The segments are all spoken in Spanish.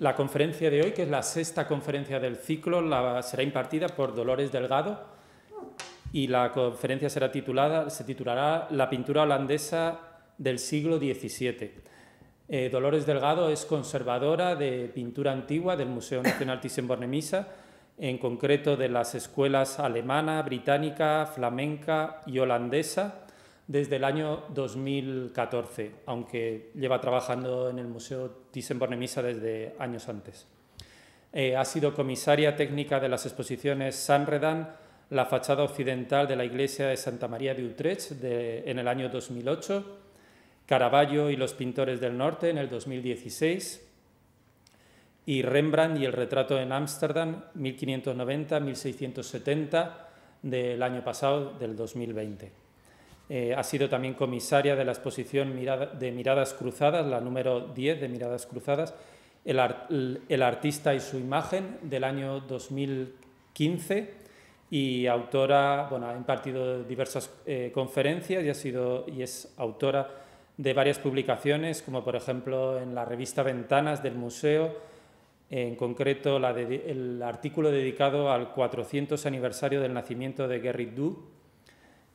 La conferencia de hoy, que es la sexta conferencia del ciclo, será impartida por Dolores Delgado y la conferencia será titulada, se titulará La pintura holandesa del siglo XVII. Eh, Dolores Delgado es conservadora de pintura antigua del Museo Nacional Thyssen-Bornemisza, en concreto de las escuelas alemana, británica, flamenca y holandesa desde el año 2014, aunque lleva trabajando en el Museo Thyssen-Bornemisza desde años antes. Eh, ha sido comisaria técnica de las exposiciones Sanredan, la fachada occidental de la iglesia de Santa María de Utrecht en el año 2008, Caravaggio y los pintores del norte en el 2016, y Rembrandt y el retrato en Ámsterdam 1590-1670 del año pasado, del 2020. Eh, ha sido también comisaria de la exposición de Miradas Cruzadas, la número 10 de Miradas Cruzadas, el, artista y su imagen del año 2015 y autora, bueno, ha impartido diversas eh, conferencias y, ha sido, y es autora de varias publicaciones, como por ejemplo en la revista Ventanas del Museo, en concreto el artículo dedicado al 400 aniversario del nacimiento de Gerrit Du,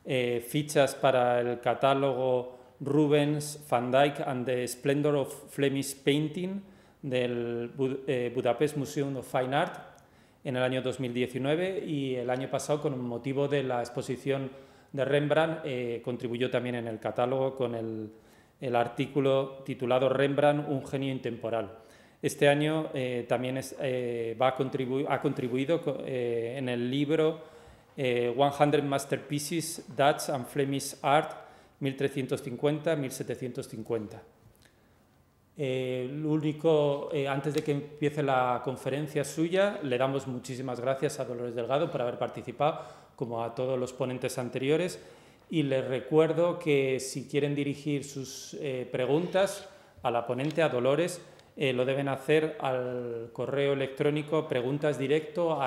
eh, fichas para el catálogo Rubens, Van Dyck and the Splendor of Flemish Painting del eh, Budapest Museum of Fine Art en el año 2019 y el año pasado con motivo de la exposición de Rembrandt eh, contribuyó también en el catálogo con el, artículo titulado Rembrandt, un genio intemporal. Este año también va ha contribuido en el libro 100 eh, Masterpieces, Dutch and Flemish Art, 1350-1750. Eh, único, eh, antes de que empiece la conferencia suya, le damos muchísimas gracias a Dolores Delgado por haber participado, como a todos los ponentes anteriores, y les recuerdo que si quieren dirigir sus preguntas a la ponente, a Dolores, lo deben hacer al correo electrónico preguntasdirecto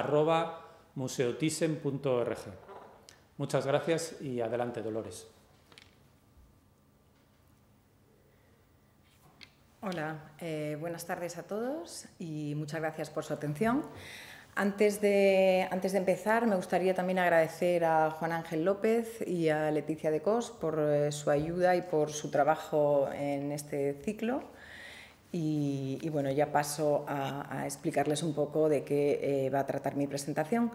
museotisen.org Muchas gracias y adelante, Dolores. Hola, eh, buenas tardes a todos y muchas gracias por su atención. Antes de, empezar, me gustaría también agradecer a Juan Ángel López y a Leticia de Cos por eh, su ayuda y por su trabajo en este ciclo. Y, bueno, ya paso a, explicarles un poco de qué eh, va a tratar mi presentación.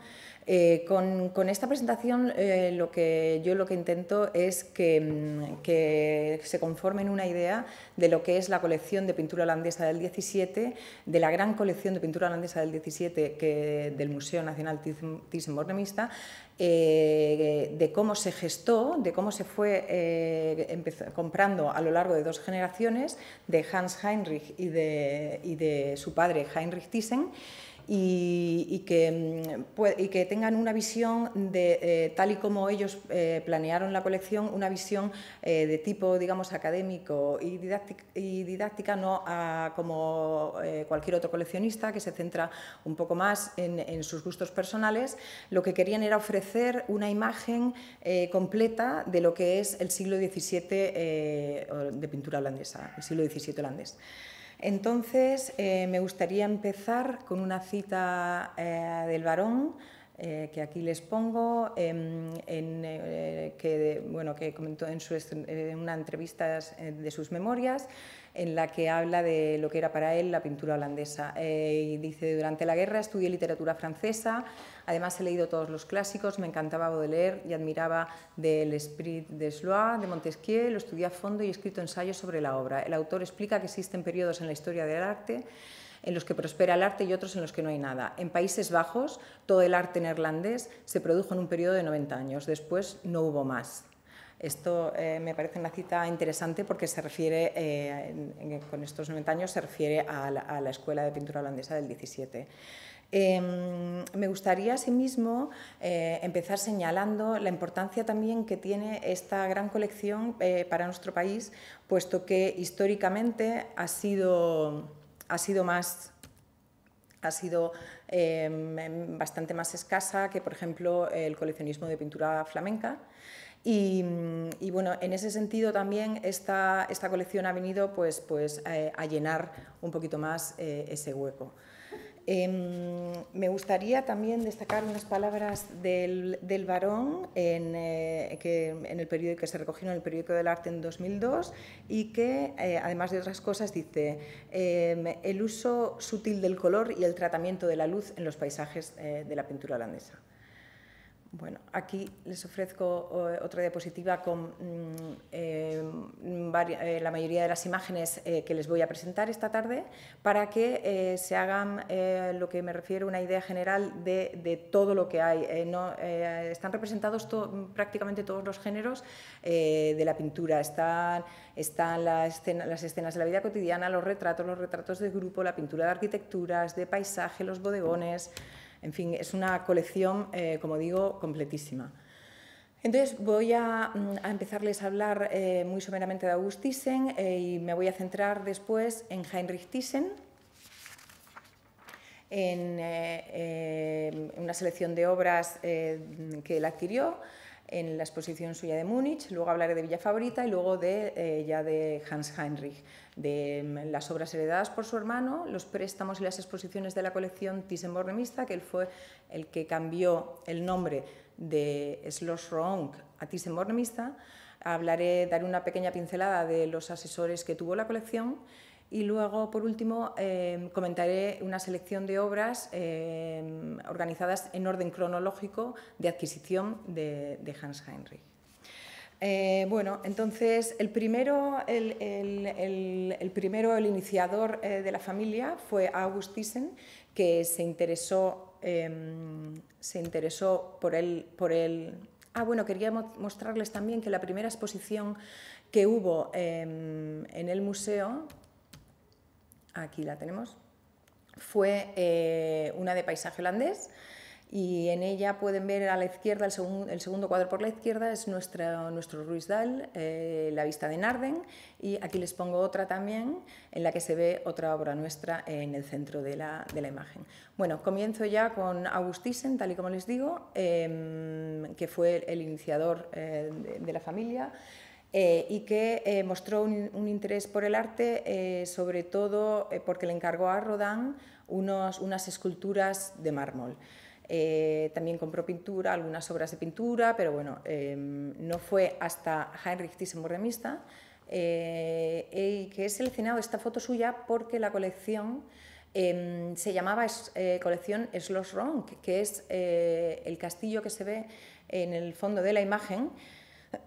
Eh, con, esta presentación eh, lo que, yo lo que intento es mm, que, se conformen una idea de lo que es la colección de pintura holandesa del 17, de la gran colección de pintura holandesa del 17 que, del Museo Nacional Thyssen-Bornemisza eh, de cómo se gestó, de cómo se fue eh, comprando a lo largo de dos generaciones de Hans Heinrich y de, y de su padre Heinrich Thyssen. Mm, y, que, tengan una visión de, eh, tal y como ellos eh, planearon la colección, una visión eh, de tipo, digamos, académico y didáctica, no como cualquier otro coleccionista que se centra un poco más en, en, sus gustos personales. Lo que querían era ofrecer una imagen completa de lo que es el siglo XVII de pintura holandesa, el siglo XVII holandés. Entonces, eh, me gustaría empezar con una cita eh, del varón eh, que aquí les pongo, em, eh, que, bueno, que comentó en, una entrevista eh, de sus memorias, en la que habla de lo que era para él la pintura holandesa. y dice, durante la guerra estudié literatura francesa, además he leído todos los clásicos, me encantaba Baudelaire y admiraba del Esprit de Slois, de Montesquieu, lo estudié a fondo y he escrito ensayos sobre la obra. El autor explica que existen periodos en la historia del arte en los que prospera el arte y otros en los que no hay nada. En Países Bajos, todo el arte neerlandés se produjo en un periodo de 90 años, después no hubo más. Esto eh, me parece una cita interesante porque se refiere, eh, con estos 90 años, se refiere a la, Escuela de Pintura Holandesa del 17. Em, me gustaría asimismo eh, empezar señalando la importancia también que tiene esta gran colección eh, para nuestro país, puesto que históricamente ha sido ha sido em, em, bastante más escasa que, por ejemplo, el coleccionismo de pintura flamenca. Y, bueno, en ese sentido también esta, colección ha venido pues, pues eh, a llenar un poquito más eh, ese hueco. Em, me gustaría también destacar unas palabras del, del varón en, eh, que, el periódico, que se recogieron en el periódico del arte en 2002 y que, eh, además de otras cosas, dice em, el uso sutil del color y el tratamiento de la luz en los paisajes eh, de la pintura holandesa. Bueno, aquí les ofrezco eh, otra diapositiva con mm, eh, eh, la mayoría de las imágenes que les voy a presentar esta tarde para que se hagan lo que me refiero una idea general de, todo lo que hay. están representados prácticamente todos los géneros de la pintura. Están, las escenas de la vida cotidiana, los retratos, los retratos de grupo, la pintura de arquitecturas, de paisaje, los bodegones. En fin, es una colección, eh, como digo, completísima. Entonces voy a, mm, empezarles a hablar eh, muy someramente de August Thyssen eh, y me voy a centrar después en Heinrich Thyssen, en una selección de obras que él adquirió en la exposición suya de Múnich, luego hablaré de Villa Favorita y luego de, ya de Hans Heinrich de mm, las obras heredadas por su hermano, los préstamos y las exposiciones de la colección Thyssen-Bornemisza, que él fue el que cambió el nombre de Schloss Ronk a Thyssen-Bornemisza. Hablaré, daré una pequeña pincelada de los asesores que tuvo la colección y luego, por último, em, comentaré una selección de obras em, organizadas en orden cronológico de adquisición de Hans Heinrich. Eh, bueno, entonces el primero, el, primero, iniciador eh, de la familia fue August Thyssen, que se interesó, em, se interesó por él, Ah, bueno, quería mostrarles también que la primera exposición que hubo em, en el museo, aquí la tenemos, fue eh, una de paisaje holandés y en ella pueden ver a la izquierda, el, el segundo cuadro por la izquierda es nuestra, nuestro Ruizdal, eh, la vista de Narden, y aquí les pongo otra también, en la que se ve otra obra nuestra en el centro de la, de la imagen. Bueno, comienzo ya con August tal y como les digo, em, que fue el iniciador eh, de, la familia. Eh, y que mostró un, interés por el arte, sobre todo porque le encargó a Rodin unos, unas esculturas de mármol. Eh, también compró pintura, algunas obras de pintura, pero bueno, em, no fue hasta Heinrich Thyssen-Bornemisza, eh, que he seleccionado esta foto suya porque la colección em, se llamaba eh, colección Schloss Ronk, que es el castillo que se ve en el fondo de la imagen,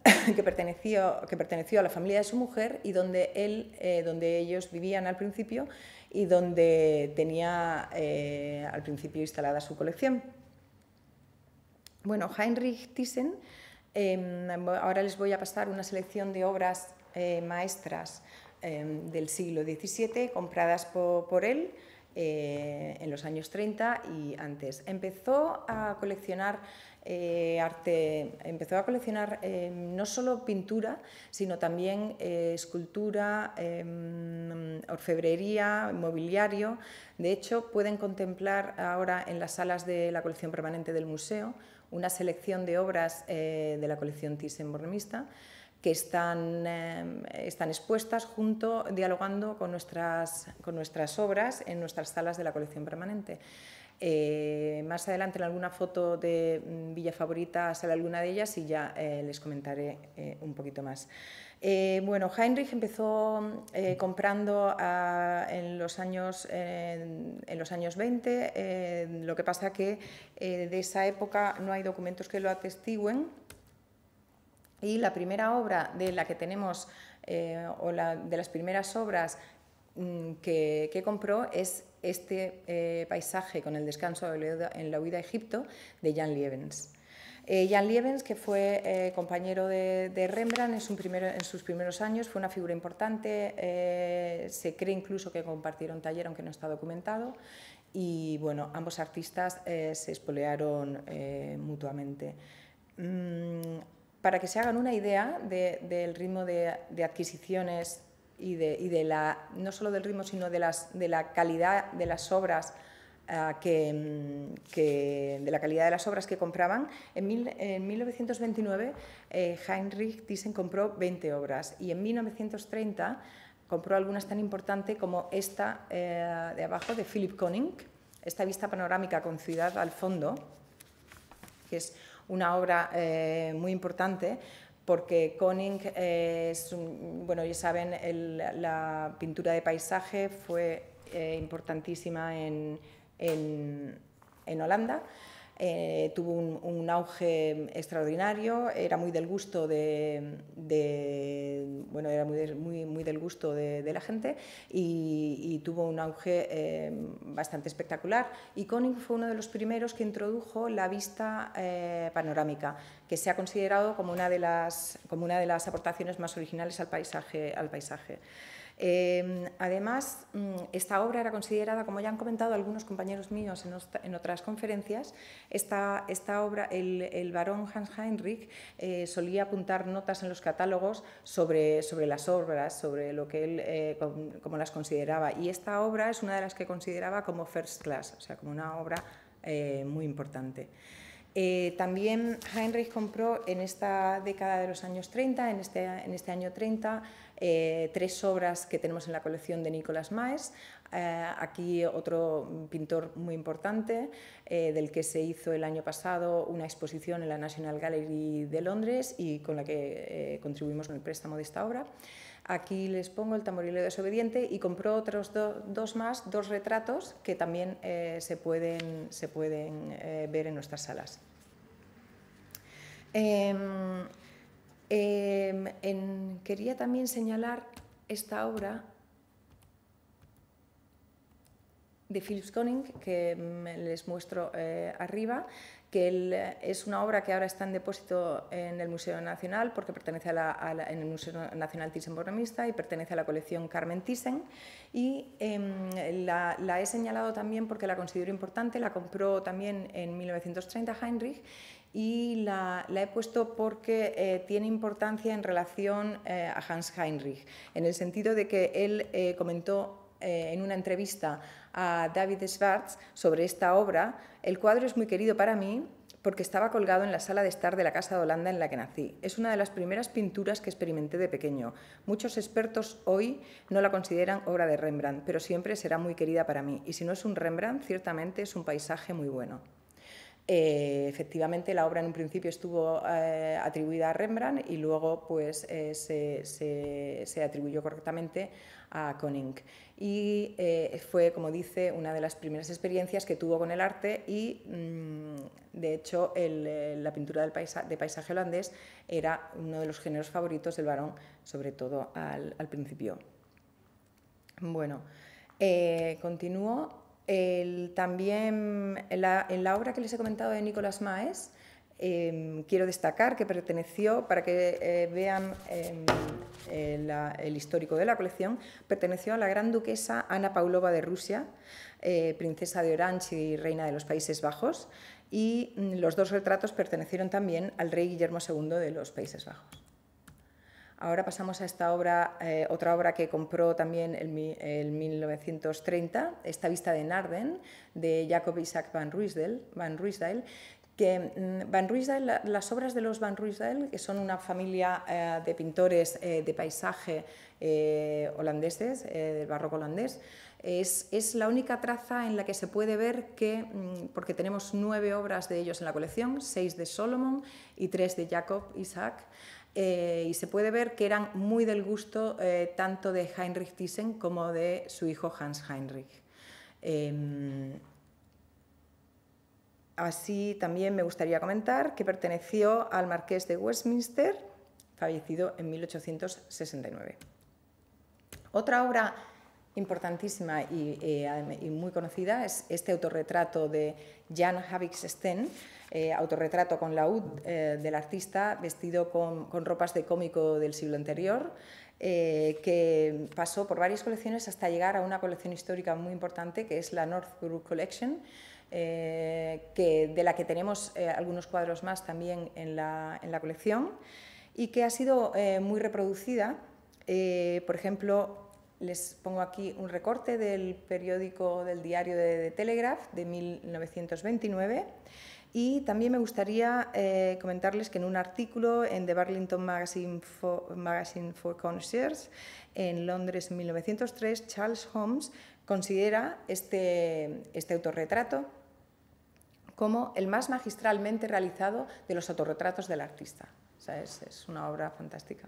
que perteneció, que perteneció a la familia de su mujer y donde, él, donde ellos vivían al principio y donde tenía eh, al principio instalada su colección. Bueno, Heinrich Thyssen, em, ahora les voy a pasar una selección de obras eh, maestras em, del siglo XVII compradas por él. Eh, en los años 30 y antes. Empezó a coleccionar eh, arte, empezó a coleccionar em, no solo pintura, sino también eh, escultura, em, orfebrería, mobiliario. De hecho, pueden contemplar ahora en las salas de la colección permanente del museo una selección de obras de la colección thyssen que están, em, están expuestas junto, dialogando con nuestras, con nuestras obras en nuestras salas de la colección permanente. Eh, más adelante en alguna foto de mm, Villa Favorita sale alguna de ellas y ya eh, les comentaré eh, un poquito más. bueno, Heinrich empezó comprando en, los años, en los años 20, lo que pasa que de esa época no hay documentos que lo atestiguen, y la primera obra de la que tenemos, eh, o de las primeras obras mm, que, compró, es este eh, paisaje con el descanso en la huida a Egipto de Jan Lievens. Eh, Jan Lievens, que fue compañero de, Rembrandt en, sus primeros años, fue una figura importante, se cree incluso que compartieron taller, aunque no está documentado, y bueno, ambos artistas se espolearon mutuamente. Mm, para que se hagan una idea del ritmo de, adquisiciones y, de, la, no solo del ritmo, sino de, las, de la calidad de las obras ah, mm, que, de la calidad de las obras que compraban. En, en 1929 eh, Heinrich Thyssen compró 20 obras y en 1930 compró algunas tan importantes como esta eh, de abajo de Philip Koenig, esta vista panorámica con ciudad al fondo, que es una obra eh, muy importante porque Koning eh, es, bueno, ya saben, la pintura de paisaje fue eh, importantísima en Holanda. Eh, tuvo un, auge extraordinario, era muy del gusto de, era muy, del gusto de, la gente y, tuvo un auge eh, bastante espectacular. Y fue uno de los primeros que introdujo la vista eh, panorámica, que se ha considerado como una de las, como una de las aportaciones más originales al paisaje. Al paisaje. Em, además, mm, esta obra era considerada, como ya han comentado algunos compañeros míos en, otras conferencias, esta, obra, el, barón Hans Heinrich eh, solía apuntar notas en los catálogos sobre, las obras, sobre lo que él, eh, como las consideraba. Y esta obra es una de las que consideraba como first class, o sea, como una obra eh, muy importante. también Heinrich compró en esta década de los años 30, en este, en este año 30, eh, tres obras que tenemos en la colección de Nicolás Maes. Eh, aquí otro pintor muy importante, eh, del que se hizo el año pasado una exposición en la National Gallery de Londres y con la que contribuimos con el préstamo de esta obra. Aquí les pongo el tamborileo desobediente y compró otros dos más, dos retratos que también se pueden, se pueden ver en nuestras salas. Em, Em, quería también señalar esta obra de Philips Koning, que mm, les muestro eh, arriba, que es una obra que ahora está en depósito en el Museo Nacional, porque pertenece al en el Museo Nacional Thyssen-Bornemisza y pertenece a la colección Carmen Thyssen. Y em, la, he señalado también porque la considero importante, la compró también en 1930 Heinrich, y la, he puesto porque eh, tiene importancia en relación eh, a Hans Heinrich, en el sentido de que él eh, comentó en una entrevista a David Schwartz sobre esta obra, el cuadro es muy querido para mí porque estaba colgado en la sala de estar de la Casa de Holanda en la que nací. Es una de las primeras pinturas que experimenté de pequeño. Muchos expertos hoy no la consideran obra de Rembrandt, pero siempre será muy querida para mí. Y si no es un Rembrandt, ciertamente es un paisaje muy bueno. Eh, efectivamente, la obra en un principio estuvo eh, atribuida a Rembrandt y luego pues, eh, se, atribuyó correctamente a Konink. Y fue, como dice, una de las primeras experiencias que tuvo con el arte y, mm, de hecho, la pintura del de paisaje holandés era uno de los géneros favoritos del varón, sobre todo al, al principio. Bueno, continúo también en la, obra que les he comentado de Nicolás Maes, em, quiero destacar que perteneció, para que eh, vean em, eh, el histórico de la colección, perteneció a la gran duquesa Ana Paulova de Rusia, eh, princesa de Orange y reina de los Países Bajos, y mm, los dos retratos pertenecieron también al rey Guillermo II de los Países Bajos. Ahora pasamos a esta obra, eh, otra obra que compró también en 1930, esta vista de Narden, de Jacob Isaac van Ruysdael, van que mm, Van las obras de los Van Ruysdael, que son una familia eh, de pintores eh, de paisaje holandeses, del barroco holandés, es, es, la única traza en la que se puede ver que, mm, porque tenemos nueve obras de ellos en la colección, seis de Solomon y tres de Jacob Isaac, eh, y se puede ver que eran muy del gusto eh, tanto de Heinrich Thyssen como de su hijo Hans Heinrich. Em, así también me gustaría comentar que perteneció al marqués de Westminster, fallecido en 1869. Otra obra importantísima eh, y, muy conocida es este autorretrato de Jan Havix Sten, eh, autorretrato con laúd eh, del artista vestido con, ropas de cómico del siglo anterior, que pasó por varias colecciones hasta llegar a una colección histórica muy importante que es la North Group Collection. que, de la que tenemos algunos cuadros más también en la, en la, colección y que ha sido muy reproducida. por ejemplo, les pongo aquí un recorte del periódico del diario de, Telegraph de 1929. Y también me gustaría eh, comentarles que en un artículo en The Burlington Magazine for, Magazine Concerts, en Londres 1903, Charles Holmes considera este, este autorretrato como el más magistralmente realizado de los autorretratos del artista. es una obra fantástica.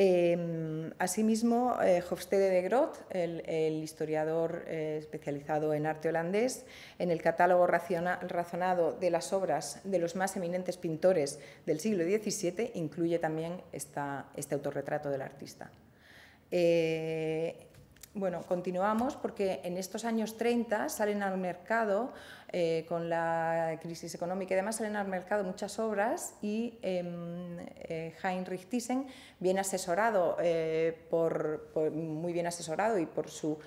Em, asimismo, eh, Hofstede de Groot, el, historiador eh, especializado en arte holandés, en el catálogo razonado de las obras de los más eminentes pintores del siglo XVII, incluye también este autorretrato del artista. Eh, bueno, continuamos porque en estos años 30 salen al mercado, eh, con la crisis económica y demás, salen al mercado muchas obras y em, eh, Heinrich Thyssen, bien asesorado, eh, por, muy bien asesorado y por su,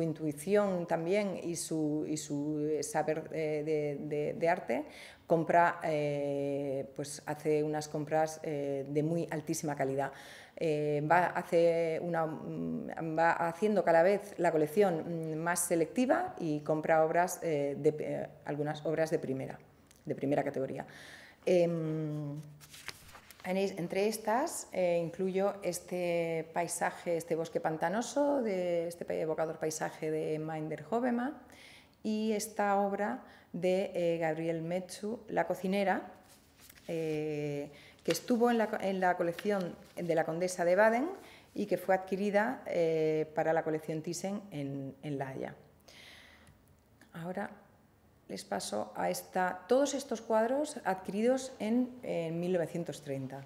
intuición también y su, saber de, de arte, compra, pues hace unas compras de muy altísima calidad. Eh, mm, va, haciendo cada vez la colección mm, más selectiva y compra obras, eh, de, eh, algunas obras de primera, de primera categoría. Em, entre estas incluyo este paisaje, este bosque pantanoso, de este evocador paisaje de Minder Hovema y esta obra de Gabriel Mechu, La cocinera, que estuvo en la, colección de la condesa de Baden y que fue adquirida eh, para la colección Thyssen en, en La Haya. Ahora les paso a esta, todos estos cuadros adquiridos en, 1930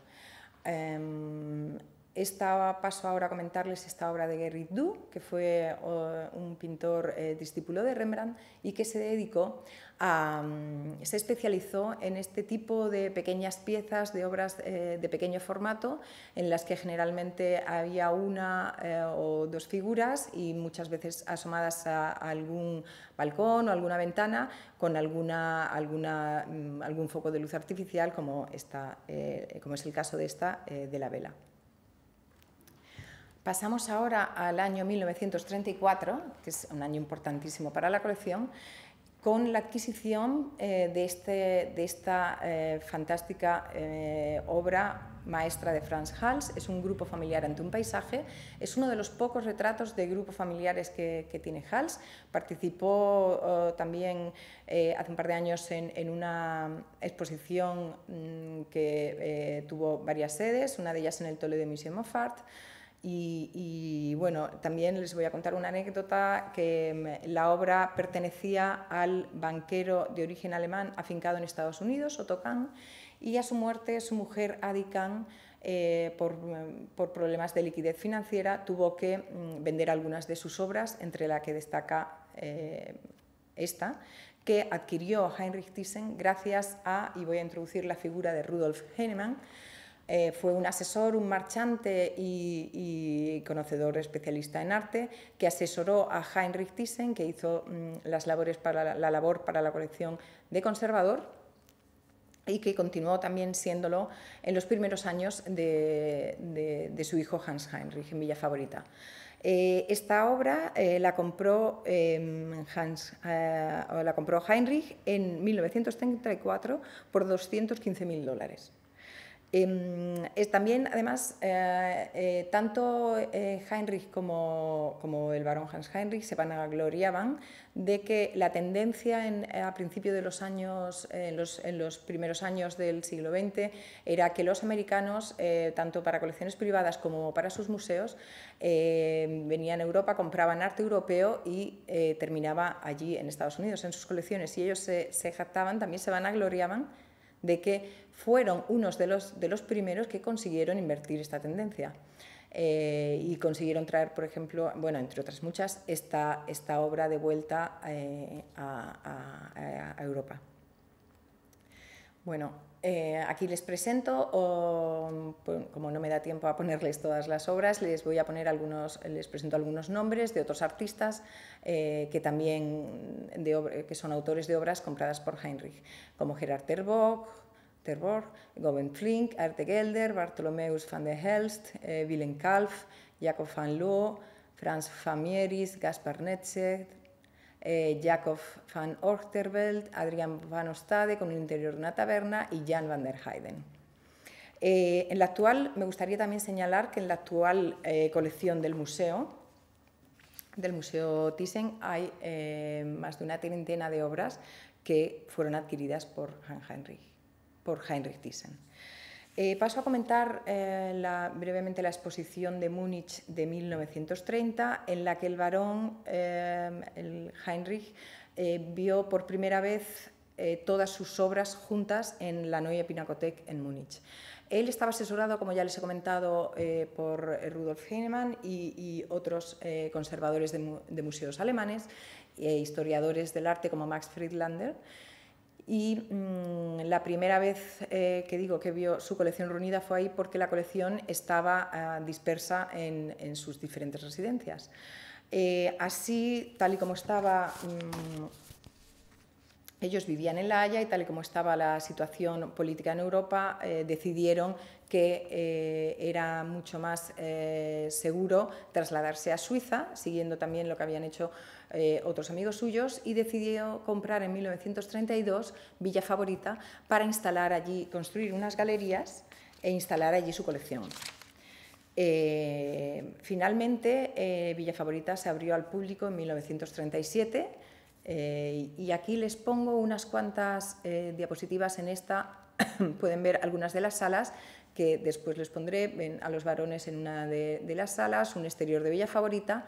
paso ahora a comentarles esta obra de Gerrit Du, que fue un pintor eh, discípulo de Rembrandt y que se dedicó a, mm, se especializó en este tipo de pequeñas piezas, de obras eh, de pequeño formato, en las que generalmente había una eh, o dos figuras y muchas veces asomadas a, algún balcón o alguna ventana con mm, algún foco de luz artificial, como, como es el caso de esta de la vela. Pasamos ahora al año 1934, que es un año importantísimo para la colección, con la adquisición eh, este, de, esta eh, fantástica eh, obra maestra de Franz Hals. Es un grupo familiar ante un paisaje. Es uno de los pocos retratos de grupos familiares que, tiene Hals. Participó oh, también hace un par de años en, una exposición mm, que tuvo varias sedes, una de ellas en el Toledo Museum of Art. Y, bueno, también les voy a contar una anécdota que la obra pertenecía al banquero de origen alemán afincado en Estados Unidos, Otto Kahn, y a su muerte su mujer Adi Kahn, eh, por, problemas de liquidez financiera, tuvo que mm, vender algunas de sus obras, entre la que destaca eh, esta, que adquirió Heinrich Thyssen gracias a, y voy a introducir la figura de Rudolf Heinemann, eh, fue un asesor, un marchante y, conocedor especialista en arte que asesoró a Heinrich Thyssen, que hizo mm, las labores para la labor para la colección de conservador y que continuó también siéndolo en los primeros años de, su hijo Hans Heinrich en Villa Favorita. Eh, esta obra eh, la, compró, em, la compró Heinrich en 1934 por 215.000 dólares. Em, es también, además, eh, eh, tanto eh, Heinrich como, el barón Hans Heinrich se vanagloriaban de que la tendencia en, a principios de los años, en los, primeros años del siglo XX, era que los americanos, tanto para colecciones privadas como para sus museos, venían a Europa, compraban arte europeo y terminaba allí en Estados Unidos, en sus colecciones. Y ellos se, se jactaban, también se van vanagloriaban de que fueron unos de los, de los primeros que consiguieron invertir esta tendencia. Eh, y consiguieron traer, por ejemplo, bueno, entre otras muchas, esta, obra de vuelta eh, a Europa. Bueno, eh, aquí les presento, pues, como no me da tiempo a ponerles todas las obras, les voy a poner algunos, les presento algunos nombres de otros artistas eh, que también que son autores de obras compradas por Heinrich, como Gerard Terborg, Terborg Goben Flink, Arte Gelder, Bartolomeus van der Helst, eh, Willem Kalf, Jacob van Loo, Franz Famieris, Gaspar Netze eh, Jacob van Ochterveld, Adrian van Ostade con el interior de una taberna y Jan van der Heyden. Eh, en la actual, me gustaría también señalar que en la actual eh, colección del museo, del Museo Thyssen, hay eh, más de una treintena de obras que fueron adquiridas por Heinrich Thyssen. Eh, paso a comentar eh, brevemente la exposición de Múnich de 1930, en la que el varón eh, el Heinrich vio por primera vez todas sus obras juntas en la Neue Pinakothek en Múnich. Él estaba asesorado, como ya les he comentado, por Rudolf Heinemann y, otros conservadores de, de, museos alemanes e historiadores del arte como Max Friedlander. Y mm, la primera vez eh, que digo que vio su colección reunida fue ahí porque la colección estaba ah, dispersa en, sus diferentes residencias. Eh, así, tal y como estaba mm, ellos vivían en La Haya y tal y como estaba la situación política en Europa, eh, decidieron que eh, era mucho más eh, seguro trasladarse a Suiza, siguiendo también lo que habían hecho otros amigos suyos, y decidió comprar en 1932 Villa Favorita para instalar allí, construir unas galerías e instalar allí su colección. finalmente, Villa Favorita se abrió al público en 1937 eh, y aquí les pongo unas cuantas eh, diapositivas en esta. Pueden ver algunas de las salas que después les pondré a los varones en una de, de las salas, un exterior de Villa Favorita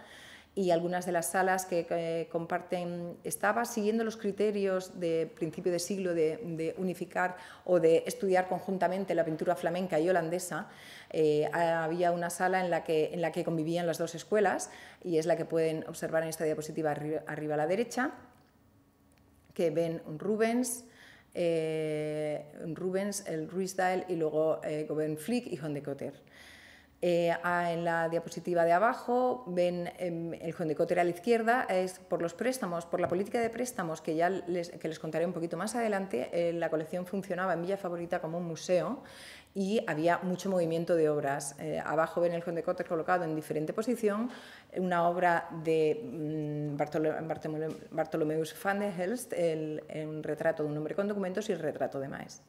y algunas de las salas que comparten estaba siguiendo los criterios de principio de siglo de, unificar o de estudiar conjuntamente la pintura flamenca y holandesa. Eh, había una sala en la, que, en la que convivían las dos escuelas y es la que pueden observar en esta diapositiva arriba, a la derecha, que ven Rubens, eh, Rubens, el Ruiz y luego eh, Flick y de Cotter. Eh, en la diapositiva de abajo ven em, el jondicote a la izquierda, es por los préstamos, por la política de préstamos, que ya les, que les contaré un poquito más adelante, eh, la colección funcionaba en Villa Favorita como un museo y había mucho movimiento de obras. Eh, abajo ven el jondicote colocado en diferente posición, una obra de mm, Bartolomeus van der Helst, el, un retrato de un hombre con documentos y el retrato de Maes.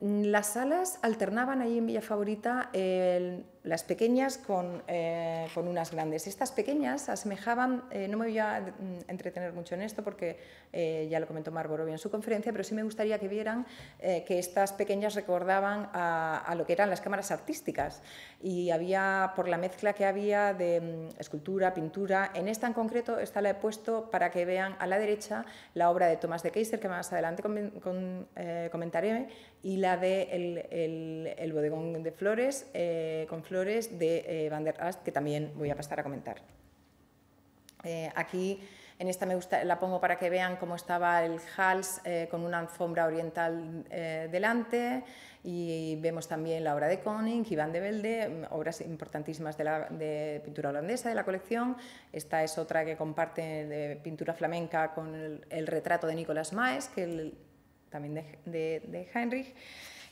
Las salas alternaban ahí en Villa Favorita el las pequeñas con, eh, con, unas grandes. Estas pequeñas asemejaban, eh, no me voy a mm, entretener mucho en esto porque eh, ya lo comentó Marborovia en su conferencia, pero sí me gustaría que vieran que estas pequeñas recordaban a, a, lo que eran las cámaras artísticas y había, por la mezcla que había de mm, escultura, pintura, en esta en concreto, esta la he puesto para que vean a la derecha la obra de Tomás de Keiser, que más adelante comentaré, y la de el, el, el bodegón de flores con flores de eh, Van der Ast, que también voy a pasar a comentar. Eh, aquí en esta me gusta, la pongo para que vean cómo estaba el hals eh, con una alfombra oriental delante y vemos también la obra de Koning, Van de Velde, mm, obras importantísimas de, pintura holandesa de la colección. Esta es otra que comparte de pintura flamenca con el, retrato de Nicolás Maes, que también de, de, de Heinrich.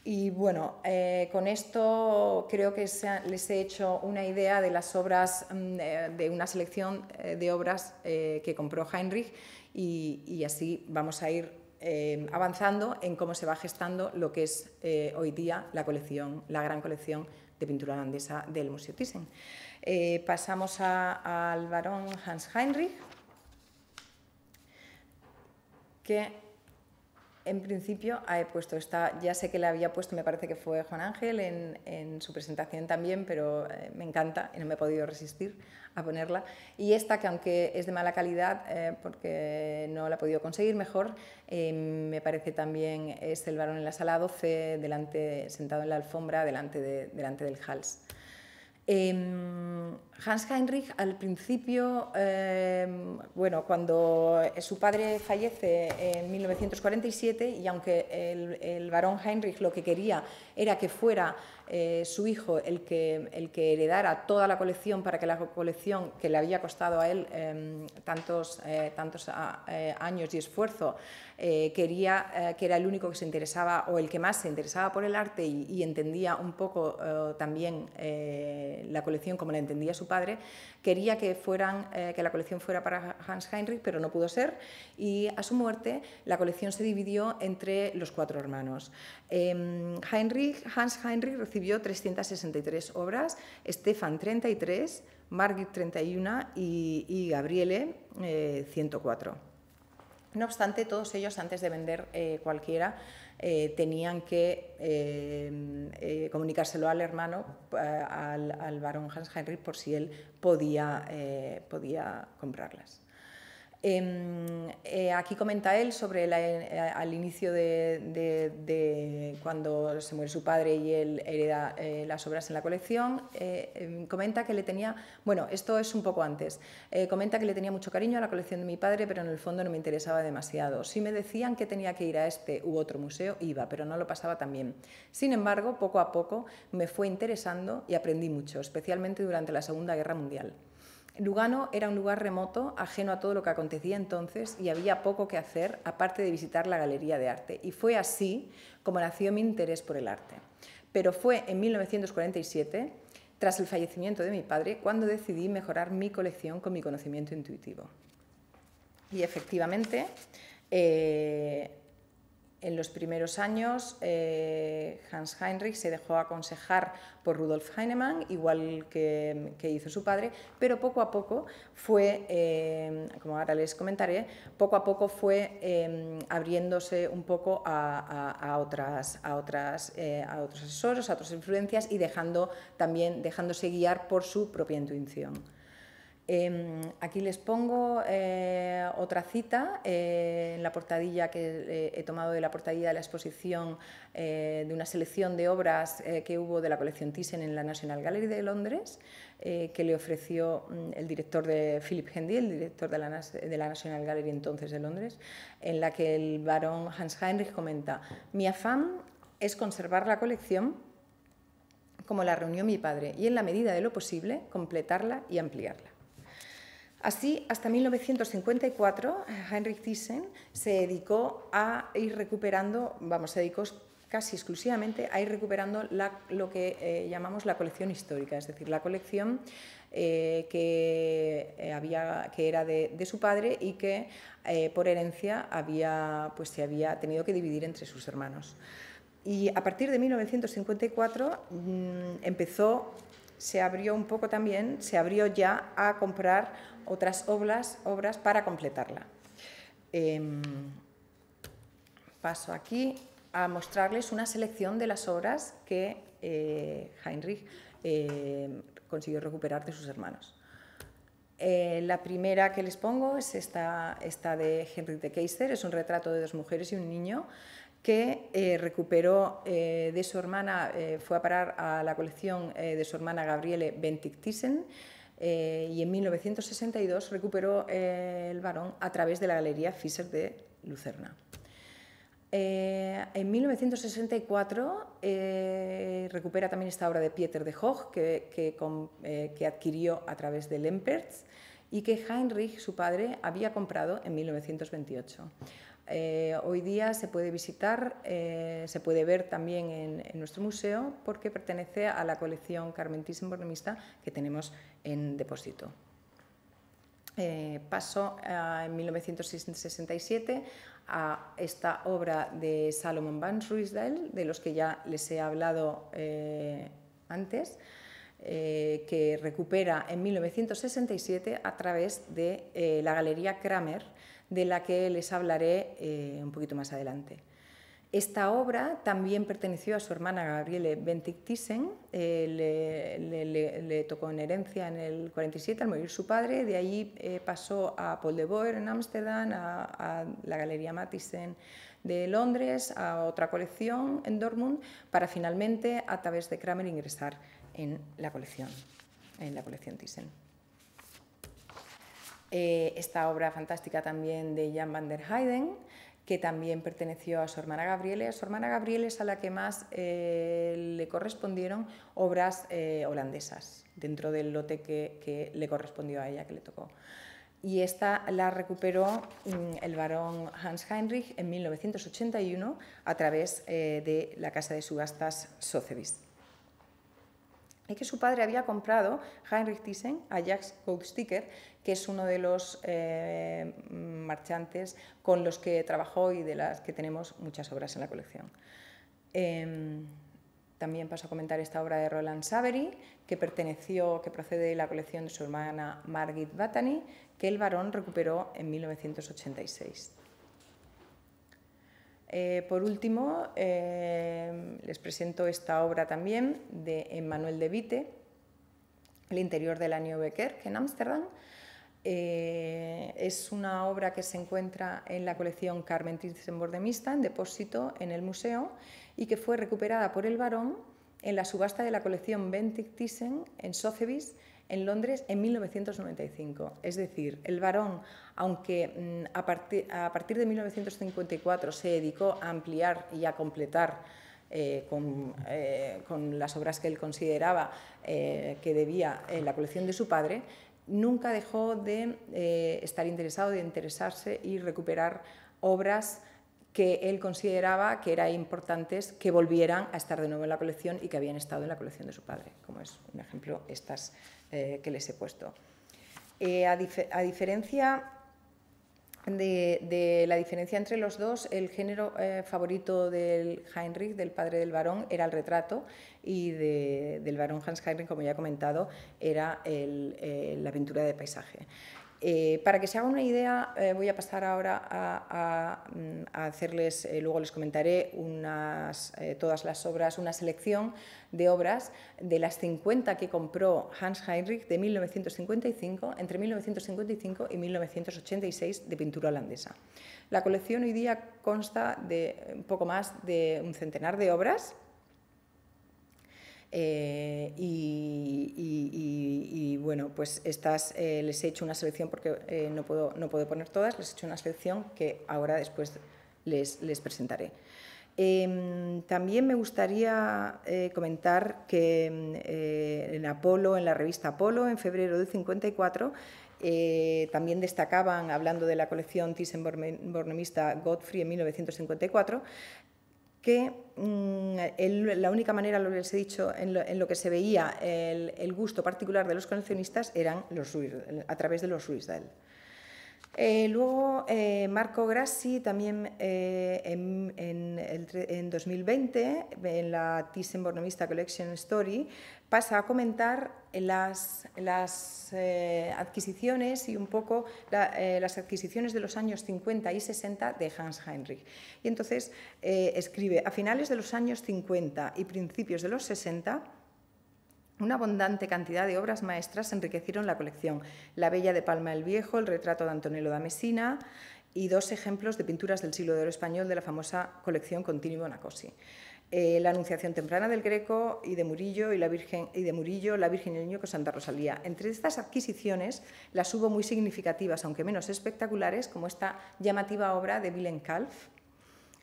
Y bueno, eh, con esto creo que les he hecho una idea de las obras, mm, eh, de una selección eh, de obras que compró Heinrich y, así vamos a ir avanzando en cómo se va gestando lo que es hoy día la colección, la gran colección de pintura holandesa del Museo Thyssen. pasamos al barón Hans Heinrich, que en principio he puesto esta, ya sé que la había puesto, me parece que fue Juan Ángel en, su presentación también, pero eh, me encanta y no me he podido resistir a ponerla. Y esta, que aunque es de mala calidad, eh, porque no la he podido conseguir mejor, eh, me parece también es El varón en la sala 12, sentado en la alfombra, delante, del Hals. Em, Hans Heinrich al principio, em, bueno, cuando su padre fallece en 1947 y aunque el, barón Heinrich lo que quería era que fuera eh, su hijo el que, el que heredara toda la colección para que la colección que le había costado a él em, tantos, eh, tantos eh, años y esfuerzo, quería que era el único que se interesaba o el que más se interesaba por el arte y entendía un poco también la colección como la entendía su padre, quería eh, que, la colección fuera para Hans Heinrich, pero no pudo ser, y a su muerte la colección se dividió entre los cuatro hermanos. Em, Heinrich, Hans Heinrich recibió 363 obras, Stefan 33, Margit 31 y, Gabriele 104. Eh, no obstante, todos ellos, antes de vender eh, cualquiera, eh, tenían que eh, eh, comunicárselo al hermano, al, al, barón Hans Heinrich, por si él podía comprarlas. Em, eh, aquí comenta él sobre eh, al inicio de, cuando se muere su padre y él hereda eh, las obras en la colección, em, comenta que le tenía, bueno, esto es un poco antes, comenta que le tenía mucho cariño a la colección de mi padre, pero en el fondo no me interesaba demasiado. Si me decían que tenía que ir a este u otro museo, iba, pero no lo pasaba tan bien. Sin embargo, poco a poco me fue interesando y aprendí mucho, especialmente durante la Segunda Guerra Mundial. Lugano era un lugar remoto, ajeno a todo lo que acontecía entonces y había poco que hacer aparte de visitar la galería de arte. Y fue así como nació mi interés por el arte. Pero fue en 1947, tras el fallecimiento de mi padre, cuando decidí mejorar mi colección con mi conocimiento intuitivo. Y efectivamente, eh, en los primeros años, eh, Hans Heinrich se dejó aconsejar por Rudolf Heinemann, igual que, hizo su padre, pero poco a poco fue, eh, como ahora les comentaré, poco a poco fue eh, abriéndose un poco a, otros asesores, a otras influencias y también dejándose guiar por su propia intuición. Em, aquí les pongo eh, otra cita eh, en la portadilla que eh, he tomado de la portadilla de la exposición de una selección de obras que hubo de la colección Thyssen en la National Gallery de Londres, que le ofreció mm, el director de Philip Hendy, el director de la, de la National Gallery entonces de Londres, en la que el barón Hans Heinrich comenta: Mi afán es conservar la colección como la reunió mi padre y, en la medida de lo posible, completarla y ampliarla. Así, hasta 1954, Heinrich Thyssen se dedicó a ir recuperando, vamos, se dedicó casi exclusivamente a ir recuperando lo que eh, llamamos la colección histórica, es decir, la colección eh, que, eh, había, que era de, su padre y que por herencia había, pues, se había tenido que dividir entre sus hermanos. Y a partir de 1954 mm, empezó, se abrió un poco también, se abrió ya a comprar otras obras, obras para completarla. Em, paso aquí a mostrarles una selección de las obras que eh, Heinrich em, consiguió recuperar de sus hermanos. Eh, la primera que les pongo es esta, esta de Heinrich de Keiser, es un retrato de dos mujeres y un niño que eh, recuperó de su hermana, fue a parar a la colección de su hermana Gabriele bentig Thyssen eh, y en 1962 recuperó eh, el varón a través de la Galería Fischer de Lucerna. Eh, en 1964 recupera también esta obra de Pieter de Hoog que, que adquirió a través de Lempertz y que Heinrich, su padre, había comprado en 1928. Eh, hoy día se puede visitar, eh, se puede ver también en, nuestro museo porque pertenece a la colección en Bornemista que tenemos en depósito. Eh, paso en 1967 a esta obra de Salomon Van Ruisdael, de los que ya les he hablado antes, que recupera en 1967 a través de la Galería Kramer de la que les hablaré eh, un poquito más adelante. Esta obra también perteneció a su hermana Gabriele bentig Thyssen, eh, le, tocó en herencia en el 47 al morir su padre, de allí eh, pasó a Paul de Boer en Ámsterdam, a, la Galería Matisse de Londres, a otra colección en Dortmund, para finalmente a través de Kramer ingresar en la colección, en la colección Thyssen. Eh, esta obra fantástica también de Jan van der Heyden, que también perteneció a su hermana Gabriele. su hermana Gabriele es a la que más eh, le correspondieron obras eh, holandesas, dentro del lote que, le correspondió a ella, que le tocó. Y esta la recuperó mm, el barón Hans Heinrich en 1981 a través de la casa de subastas Sotheby's es que su padre había comprado, Heinrich Thyssen, a Jacques Goldsticker, que es uno de los eh, marchantes con los que trabajó y de las que tenemos muchas obras en la colección. Em, también paso a comentar esta obra de Roland Savery, que perteneció, que procede de la colección de su hermana Margit Batany, que el barón recuperó en 1986. Eh, por último, em, les presento esta obra también de Emmanuel de Vite, El interior de la Nieuwe en Ámsterdam. Eh, es una obra que se encuentra en la colección Carmen Thyssen bordemista en depósito en el museo, y que fue recuperada por el barón en la subasta de la colección Bentig Thyssen en Sotheby's en Londres en 1995. Es decir, el varón, aunque mm, a, partir, de 1954 se dedicó a ampliar y a completar eh, eh, con, las obras que él consideraba eh, que debía en la colección de su padre, nunca dejó de estar interesado, de interesarse y recuperar obras que él consideraba que era importantes que volvieran a estar de nuevo en la colección y que habían estado en la colección de su padre, como es un ejemplo estas eh, que les he puesto. Eh, a, diferencia de, la diferencia entre los dos, el género eh, favorito del Heinrich, del padre del varón, era el retrato y del varón Hans Heinrich, como ya he comentado, era la pintura de paisaje. Eh, para que se haga una idea, eh, voy a pasar ahora a, mm, hacerles, eh, luego les comentaré todas las obras, una selección de obras de las 50 que compró Hans Heinrich de 1955, entre 1955 y 1986 de pintura holandesa. La colección hoy día consta de un poco más de un centenar de obras eh, y, bueno, pues estas eh, les he hecho una selección porque eh, no, puedo, no puedo poner todas, les he hecho una selección que ahora después les, les presentaré. Em, también me gustaría comentar que en Apolo, en la revista Apolo, en febrero de 54, también destacaban, hablando de la colección thyssen-bornemista Godfrey en 1954, que Mm, la única manera, lo les he dicho, en lo, que se veía el, gusto particular de los coleccionistas eran los a través de los Ruiz eh, luego, eh, Marco Grassi también eh, en, 2020, en la Thyssen-Bornemisza Collection Story, pasa a comentar las, adquisiciones y un poco las adquisiciones de los años 50 y 60 de Hans Heinrich. Y entonces escribe, a finales de los años 50 y principios de los 60, una abundante cantidad de obras maestras enriquecieron la colección. La Bella de Palma el Viejo, el retrato de Antonello da Messina y dos ejemplos de pinturas del siglo de oro español de la famosa colección Continuo Nacosi. Eh, la Anunciación temprana del Greco y de Murillo y la Virgen y de Murillo, la el Niño con Santa Rosalía. Entre estas adquisiciones las hubo muy significativas, aunque menos espectaculares, como esta llamativa obra de Willem Kalf,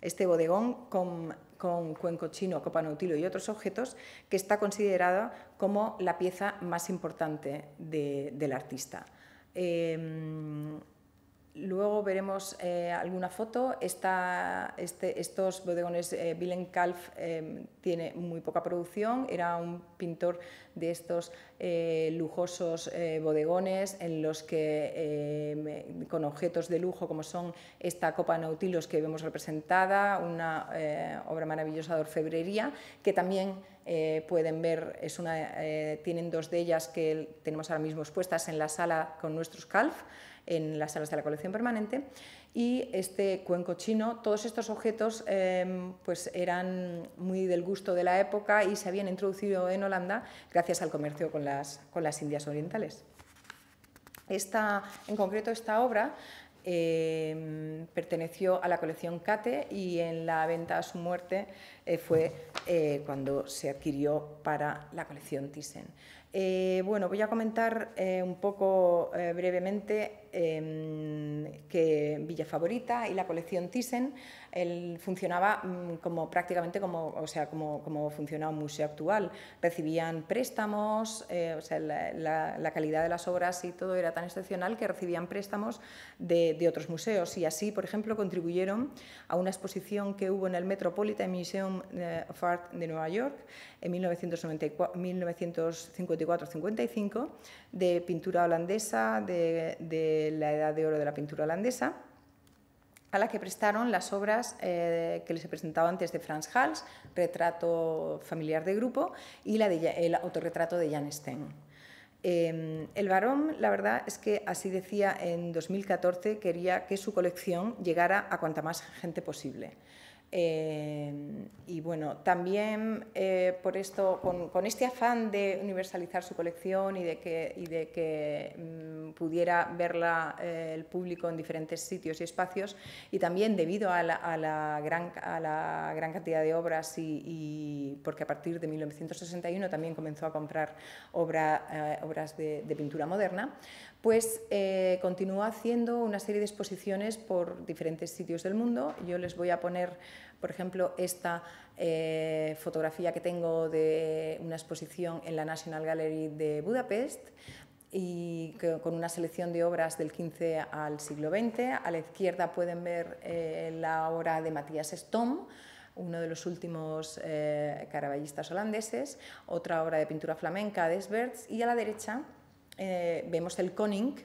este bodegón con con cuenco chino, copa nautilo y otros objetos, que está considerada como la pieza más importante del artista. Em, Luego veremos eh, alguna foto. Este, estos bodegones, eh, Kalf eh, tiene muy poca producción, era un pintor de estos eh, lujosos bodegones en los que con objetos de lujo como son esta copa nautilos que vemos representada, una obra maravillosa de orfebrería que también pueden ver, tienen dos de ellas que tenemos ahora mismo expuestas en la sala con nuestros CALF en las salas de la colección permanente. Y este cuenco chino, todos estos objetos em, pues eran muy del gusto de la época y se habían introducido en Holanda gracias al comercio con las, Indias Orientales. en concreto esta obra em, perteneció a la colección Cate y en la venta a su muerte eh, fue eh, cuando se adquirió para la colección Thyssen. Eh, bueno, voy a comentar eh, un poco eh, brevemente em, que Villa Favorita y la colección Thyssen el funcionaba mm, como prácticamente como, o sea, como, funciona un museo actual. Recibían préstamos, o la, calidad de las obras y todo era tan excepcional que recibían préstamos de, otros museos y así, por ejemplo, contribuyeron a una exposición que hubo en el Metropolitan Museum of Art de Nueva York en 1994, 1954 455 de pintura holandesa, de, la edad de oro de la pintura holandesa, a la que prestaron las obras eh, que les he presentado antes de Franz Hals, Retrato familiar de grupo, y la el autorretrato de Jan Steen. Em, el Barón, la verdad es que así decía en 2014, quería que su colección llegara a cuanta más gente posible. Em, y bueno, también eh, por esto, con, este afán de universalizar su colección y de que, de que mm, pudiera verla eh, el público en diferentes sitios y espacios, y también debido a la, gran, cantidad de obras, y, porque a partir de 1961 también comenzó a comprar obra, eh, obras de pintura moderna, pues eh, continúa haciendo una serie de exposiciones por diferentes sitios del mundo. Yo les voy a poner, por ejemplo, esta eh, fotografía que tengo de una exposición en la National Gallery de Budapest y con una selección de obras del 15 al siglo XX. A la izquierda pueden ver eh, la obra de Matías Stom, uno de los últimos caraballistas holandeses, otra obra de pintura flamenca de Sverts y a la derecha eh, vemos el Koning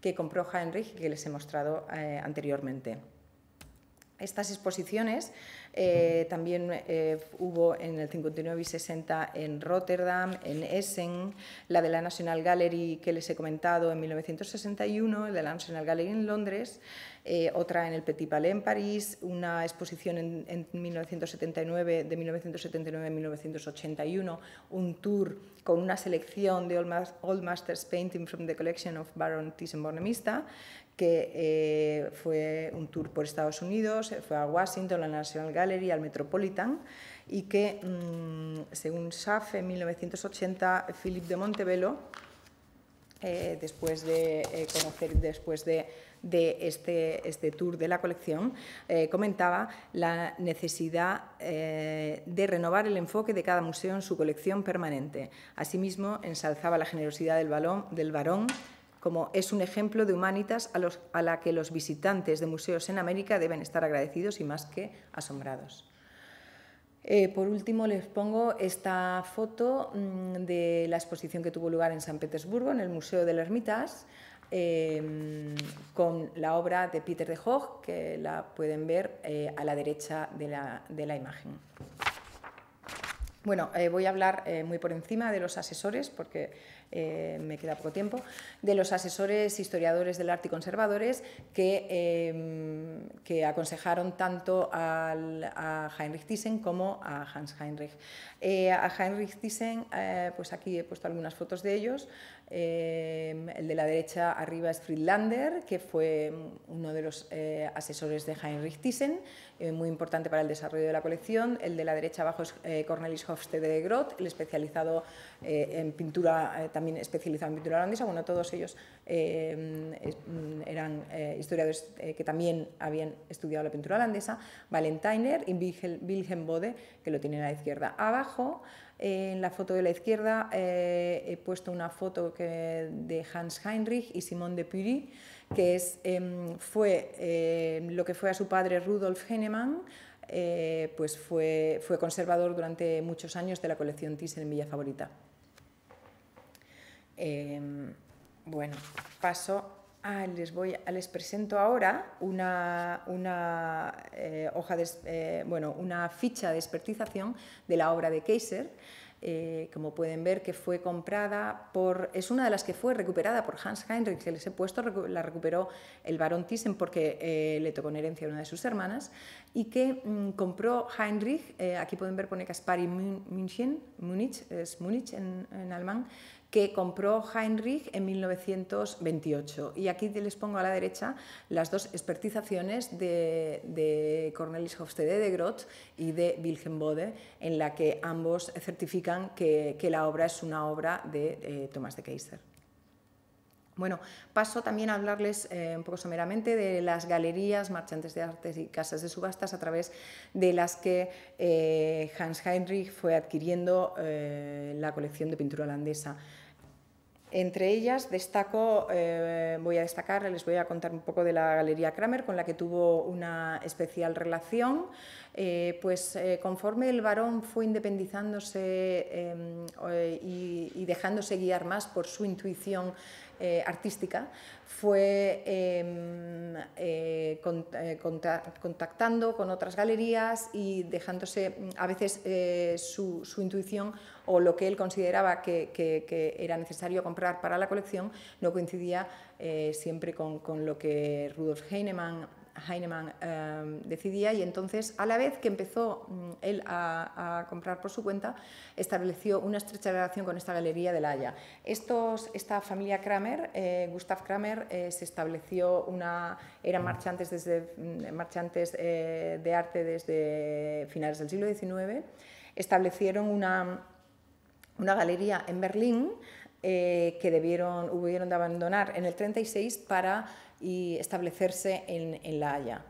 que compró Heinrich y que les he mostrado eh, anteriormente. Estas exposiciones eh, también eh, hubo en el 59 y 60 en Rotterdam, en Essen, la de la National Gallery que les he comentado en 1961, la de la National Gallery en Londres, eh, otra en el Petit Palais en París, una exposición en, 1979, de 1979 a 1981, un tour con una selección de Old, Masters Painting from the Collection of Baron thyssen Bornemista que eh, fue un tour por Estados Unidos, eh, fue a Washington, a la National Gallery, al Metropolitan, y que, mm, según Schaff, en 1980, Philip de Montebello, eh, después de conocer, después de, este, este, tour de la colección, comentaba la necesidad de renovar el enfoque de cada museo en su colección permanente. Asimismo, ensalzaba la generosidad del, del varón como es un ejemplo de humanitas a, la que los visitantes de museos en América deben estar agradecidos y más que asombrados. Eh, por último, les pongo esta foto mm, de la exposición que tuvo lugar en San Petersburgo, en el Museo de las eh, em, con la obra de Peter de Hoog, que la pueden ver eh, a la derecha de la, de la imagen. Bueno, eh, voy a hablar muy por encima de los asesores, porque eh, me queda poco tiempo, de los asesores historiadores del arte y conservadores que, em, aconsejaron tanto a Heinrich Thyssen como a Hans Heinrich. Eh, a Heinrich Thyssen, eh, pues aquí he puesto algunas fotos de ellos. Em, el de la derecha arriba es Friedlander, que fue uno de los asesores de Heinrich Thyssen. Eh, muy importante para el desarrollo de la colección. El de la derecha abajo es eh, Cornelis Hofstede de Groth, el especializado eh, en pintura, también especializado en pintura holandesa. Bueno, todos ellos mm, eran historiadores que también habían estudiado la pintura holandesa. Valentiner y Wilhelm Bode, que lo tienen a la izquierda. Abajo, en la foto de la izquierda, he puesto una foto que, de Hans Heinrich y Simone de Pury que em, fue em, lo que fue a su padre Rudolf Hennemann, eh, pues fue, conservador durante muchos años de la colección Thyssen en Villa Favorita. Em, bueno, paso. a les, presento ahora una, eh, hoja eh, una ficha de expertización de la obra de Kaiser. Eh, como pueden ver, que fue comprada por, es una de las que fue recuperada por Hans Heinrich, que les he puesto, la recuperó el barón Thyssen porque eh, le tocó en herencia a una de sus hermanas, y que mm, compró Heinrich, eh, aquí pueden ver, pone Caspari München, es Munich en, en alemán, que compró Heinrich en 1928. Y aquí les pongo a la derecha las dos expertizaciones de, Cornelis Hofstede de Groth y de Wilhelm Bode, en la que ambos certifican que, la obra es una obra de eh, Tomás de Keiser. Bueno, paso también a hablarles eh, un poco someramente de las galerías, marchantes de artes y casas de subastas a través de las que eh, Hans Heinrich fue adquiriendo eh, la colección de pintura holandesa. Entre ellas destaco, voy a destacar, les voy a contar un poco de la Galería Kramer, con la que tuvo una especial relación. pues conforme el varón fue independizándose em, y, y, dejándose guiar más por su intuición eh, artística fue em, eh, eh, contactando con otras galerías y dejándose mm, a veces su, intuición o lo que él consideraba que, era necesario comprar para la colección no coincidía siempre con, con lo que Rudolf Heinemann Heinemann em, decidía y entonces a la vez que empezó mm, él a, comprar por su cuenta, estableció una estrecha relación con esta galería de La Haya. esta familia Kramer, eh, Gustav Kramer, eh, se estableció una, eran marchantes, desde, mm, marchantes eh, de arte desde finales del siglo XIX, establecieron una, una galería en Berlín que debieron, hubieron de abandonar en el 36 para y establecerse en, en La Haya.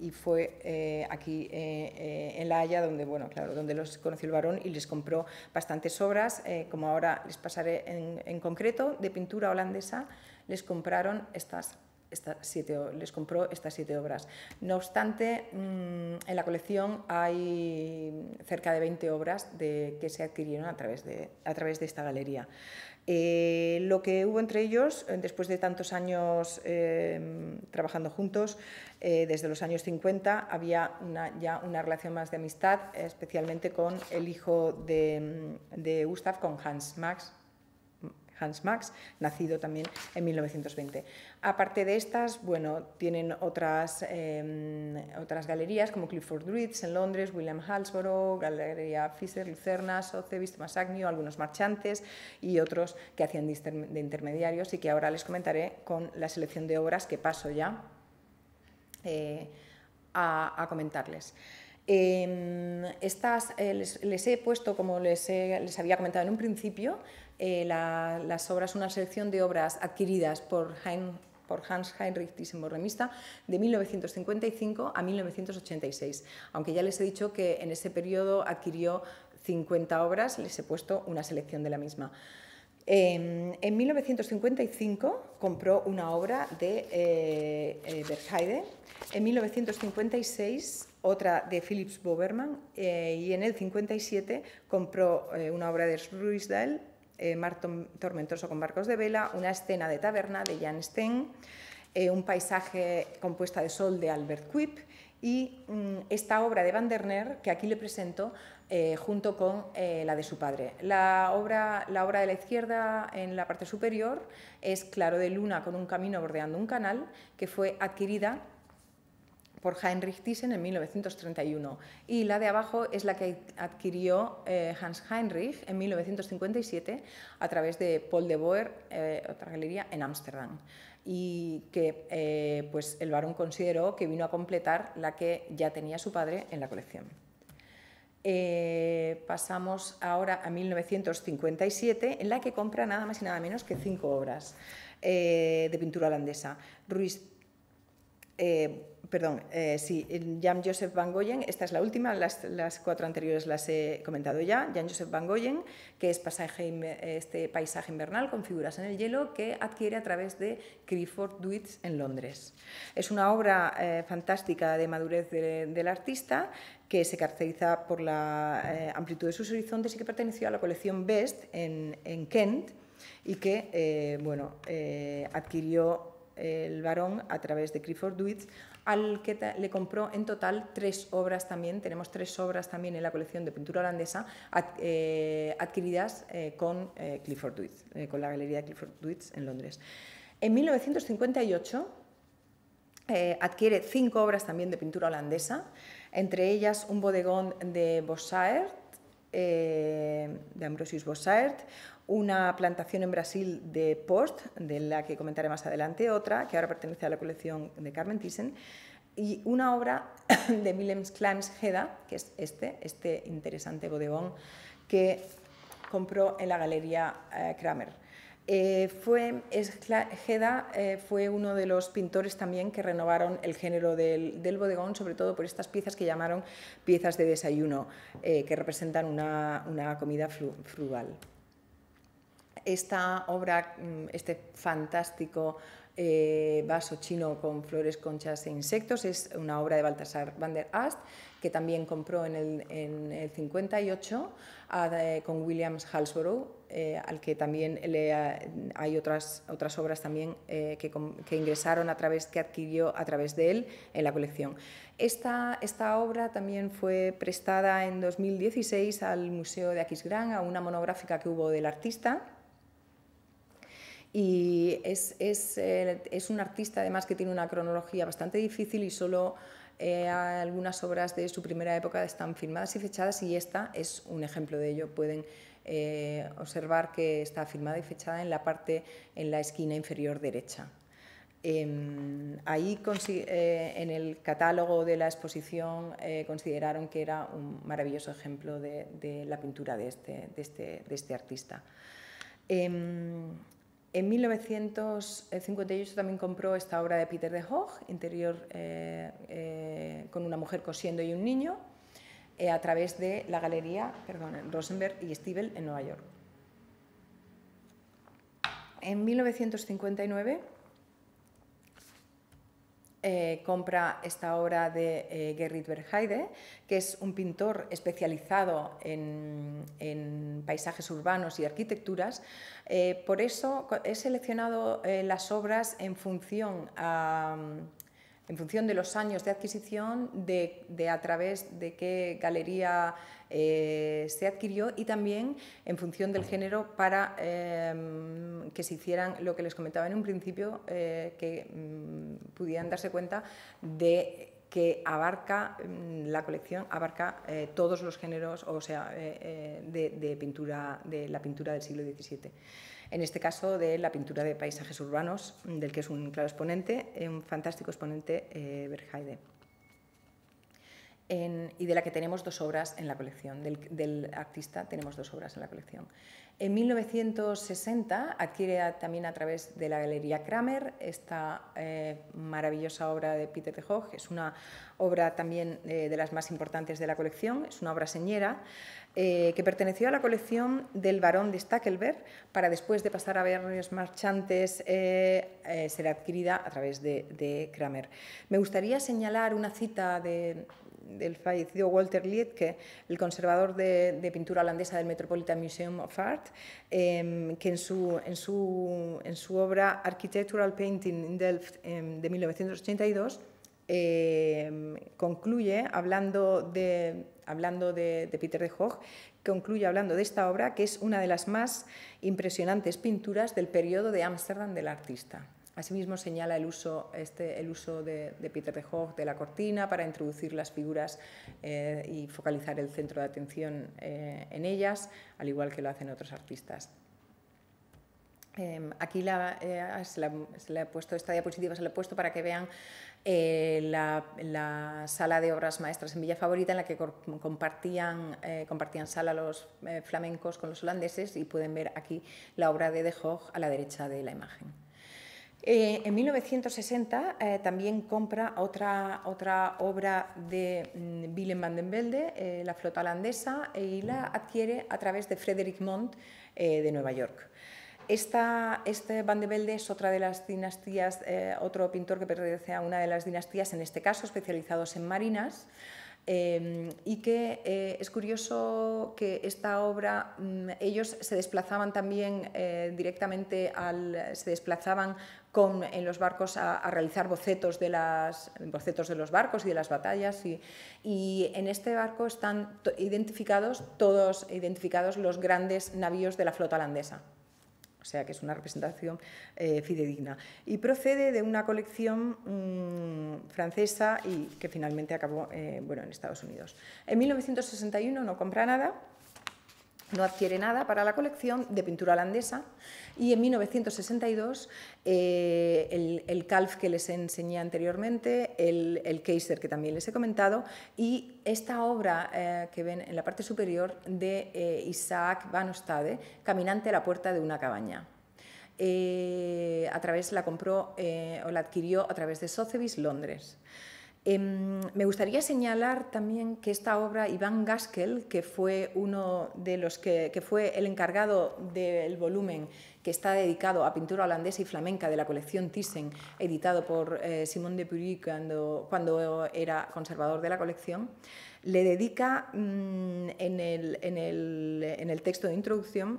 Y fue eh, aquí eh, eh, en La Haya donde, bueno, claro, donde los conoció el varón y les compró bastantes obras, como ahora les pasaré en, en concreto, de pintura holandesa, les compraron estas estas siete, les compró estas siete obras. No obstante, mm, en la colección hay cerca de 20 obras de, que se adquirieron a través, de, a través de esta galería. Eh, lo que hubo entre ellos, eh, después de tantos años eh, trabajando juntos, desde los años 50, había ya una relación más de amistad, especialmente con el hijo de, de Gustav, con Hans Max, Hans Max, nacido también en 1920. Aparte de estas, bueno, tienen otras, em, otras galerías como Clifford Ritz en Londres, William Halsborough, Galería Fischer, Lucerna, Sotheby's, Sagnio, algunos marchantes y otros que hacían de intermediarios y que ahora les comentaré con la selección de obras que paso ya eh, a comentarles. Em, estas, eh, les, he puesto, como les, les había comentado en un principio, eh, las obras, una selección de obras adquiridas por, por Hans Heinrich Thyssen-Bornemisza de 1955 a 1986, aunque ya les he dicho que en ese periodo adquirió 50 obras, les he puesto una selección de la misma. Em, en 1955 compró una obra de eh, eh en 1956 otra de Philips Boberman eh, y en el 57 compró eh, una obra de Ruisdael, Mar tormentoso con barcos de vela, una escena de taberna de Jan Steen, un paisaje compuesta de sol de Albert Quip y mm, esta obra de Van der Neer, que aquí le presento, eh, junto con eh, la de su padre. La obra, la obra de la izquierda en la parte superior es Claro de Luna con un camino bordeando un canal, que fue adquirida por Heinrich Thyssen en 1931 y la de abajo es la que adquirió eh, Hans Heinrich en 1957 a través de Paul de Boer, otra galería en Ámsterdam y que pues el barón consideró que vino a completar la que ya tenía su padre en la colección. Eh, pasamos ahora a 1957, en la que compra nada más y nada menos que cinco obras eh, de pintura holandesa. Ruiz eh, Perdón, eh, sí, Jan Joseph Van Goyen, esta es la última, las, cuatro anteriores las he comentado ya. Jan Joseph Van Goyen, que es este paisaje invernal con figuras en el hielo que adquiere a través de Clifford Duits en Londres. Es una obra eh, fantástica de madurez del artista que se caracteriza por la eh, amplitud de sus horizontes y que perteneció a la colección Best en, Kent y que bueno, adquirió el varón a través de Clifford Duits al que le compró en total tres obras también, tenemos tres obras también en la colección de pintura holandesa eh, adquiridas eh, con eh, Clifford Duits, con la Galería Clifford Duits en Londres. En 1958 adquiere cinco obras también de pintura holandesa, entre ellas un bodegón de Bossaert, eh, de Ambrosius Bossart, una plantación en Brasil de Post, de la que comentaré más adelante, otra que ahora pertenece a la colección de Carmen Thyssen, y una obra de Willem kleins Heda, que es este, este interesante bodegón que compró en la galería eh, Kramer. Eh, fue, Geda eh, fue uno de los pintores también que renovaron el género del, bodegón, sobre todo por estas piezas que llamaron piezas de desayuno, eh, que representan una, comida frugal. Esta obra, mm, este fantástico vaso chino con flores, conchas e insectos. Es una obra de Baltasar van der Ast que también compró en el, en el 58 eh, con Williams Halsborough, eh, al que también le, eh, hay otras, otras obras también que, que, ingresaron a través, que adquirió a través de él en la colección. Esta, esta obra también fue prestada en 2016 al Museo de Aquisgrán, a una monográfica que hubo del artista, y es, es, es, un artista además que tiene una cronología bastante difícil y solo eh, algunas obras de su primera época están firmadas y fechadas y esta es un ejemplo de ello. Pueden eh, observar que está firmada y fechada en la parte, en la esquina inferior derecha. Em, ahí eh, en el catálogo de la exposición consideraron que era un maravilloso ejemplo de, la pintura de este, de este, de este artista. Em, en 1958 también compró esta obra de Peter de Hoog, Interior eh, eh, con una mujer cosiendo y un niño, eh, a través de la galería perdón, Rosenberg y Stiebel en Nueva York. En 1959 eh, compra esta obra de eh, Gerrit Verheide, que es un pintor especializado en, paisajes urbanos y arquitecturas. Eh, por eso he seleccionado las obras en función a, en función de los años de adquisición, de, a través de qué galería eh, se adquirió y también en función del género para em, que se hicieran lo que les comentaba en un principio, eh, que mm, pudieran darse cuenta de que abarca, mm, la colección abarca eh, todos los géneros, o sea, de, de, pintura, de la pintura del siglo XVII en este caso de la pintura de paisajes urbanos, del que es un claro exponente, un fantástico exponente eh, y de la que tenemos dos obras en la colección, del, artista tenemos dos obras en la colección. En 1960 adquiere también a través de la Galería Kramer esta eh, maravillosa obra de Peter de es una obra también eh, de las más importantes de la colección, es una obra señera, eh, que perteneció a la colección del barón de Stackelberg, para después de pasar a varios marchantes eh, eh, ser adquirida a través de, Kramer. Me gustaría señalar una cita del fallecido Walter Lietke, el conservador de, de, pintura holandesa del Metropolitan Museum of Art, em, que en su, en, su, en su, obra Architectural Painting in Delft em, de 1982 Em, concluye hablando de, hablando de, Peter de Hoog concluye hablando de esta obra, que es una de las más impresionantes pinturas del periodo de Ámsterdam del artista. Asimismo, señala el uso, este, el uso de, Peter de Hoog de la cortina para introducir las figuras eh, y focalizar el centro de atención eh, en ellas, al igual que lo hacen otros artistas. Em, aquí eh, la, he puesto, esta diapositiva se la he puesto para que vean eh, la, sala de obras maestras en Villa Favorita en la que eh, compartían, sala los eh, flamencos con los holandeses y pueden ver aquí la obra de De Hoog a la derecha de la imagen. en 1960 también compra otra, obra de mm, Willem van den Velde, La flota holandesa, y la adquiere a través de Frederick Mont de Nueva York. Esta, este Velde es otra de las dinastías, eh, otro pintor que pertenece a una de las dinastías, en este caso especializados en marinas, eh, y que eh, es curioso que esta obra, mm, ellos se desplazaban también directamente, al, se desplazaban en los barcos a, realizar bocetos de, bocetos de, los barcos y de las batallas. Y, y, en este barco están identificados todos identificados los grandes navíos de la flota holandesa o sea que es una representación eh, fidedigna. Y procede de una colección mm, francesa y que finalmente acabó eh, bueno, en Estados Unidos. En 1961 no compra nada, no adquiere nada para la colección de pintura holandesa y en 1962 eh, el, calf que les enseñé anteriormente, el, el que también les he comentado y esta obra eh, que ven en la parte superior de eh, Isaac van Ostade, Caminante a la puerta de una cabaña. a través la compró o la adquirió a través de Sotheby's Londres. Em, me gustaría señalar también que esta obra, Iván Gaskell, que fue uno de los que, fue el encargado del volumen que está dedicado a pintura holandesa y flamenca de la colección Thyssen, editado por eh, Simón de Pury cuando, era conservador de la colección, le dedica mm, en, el, texto de introducción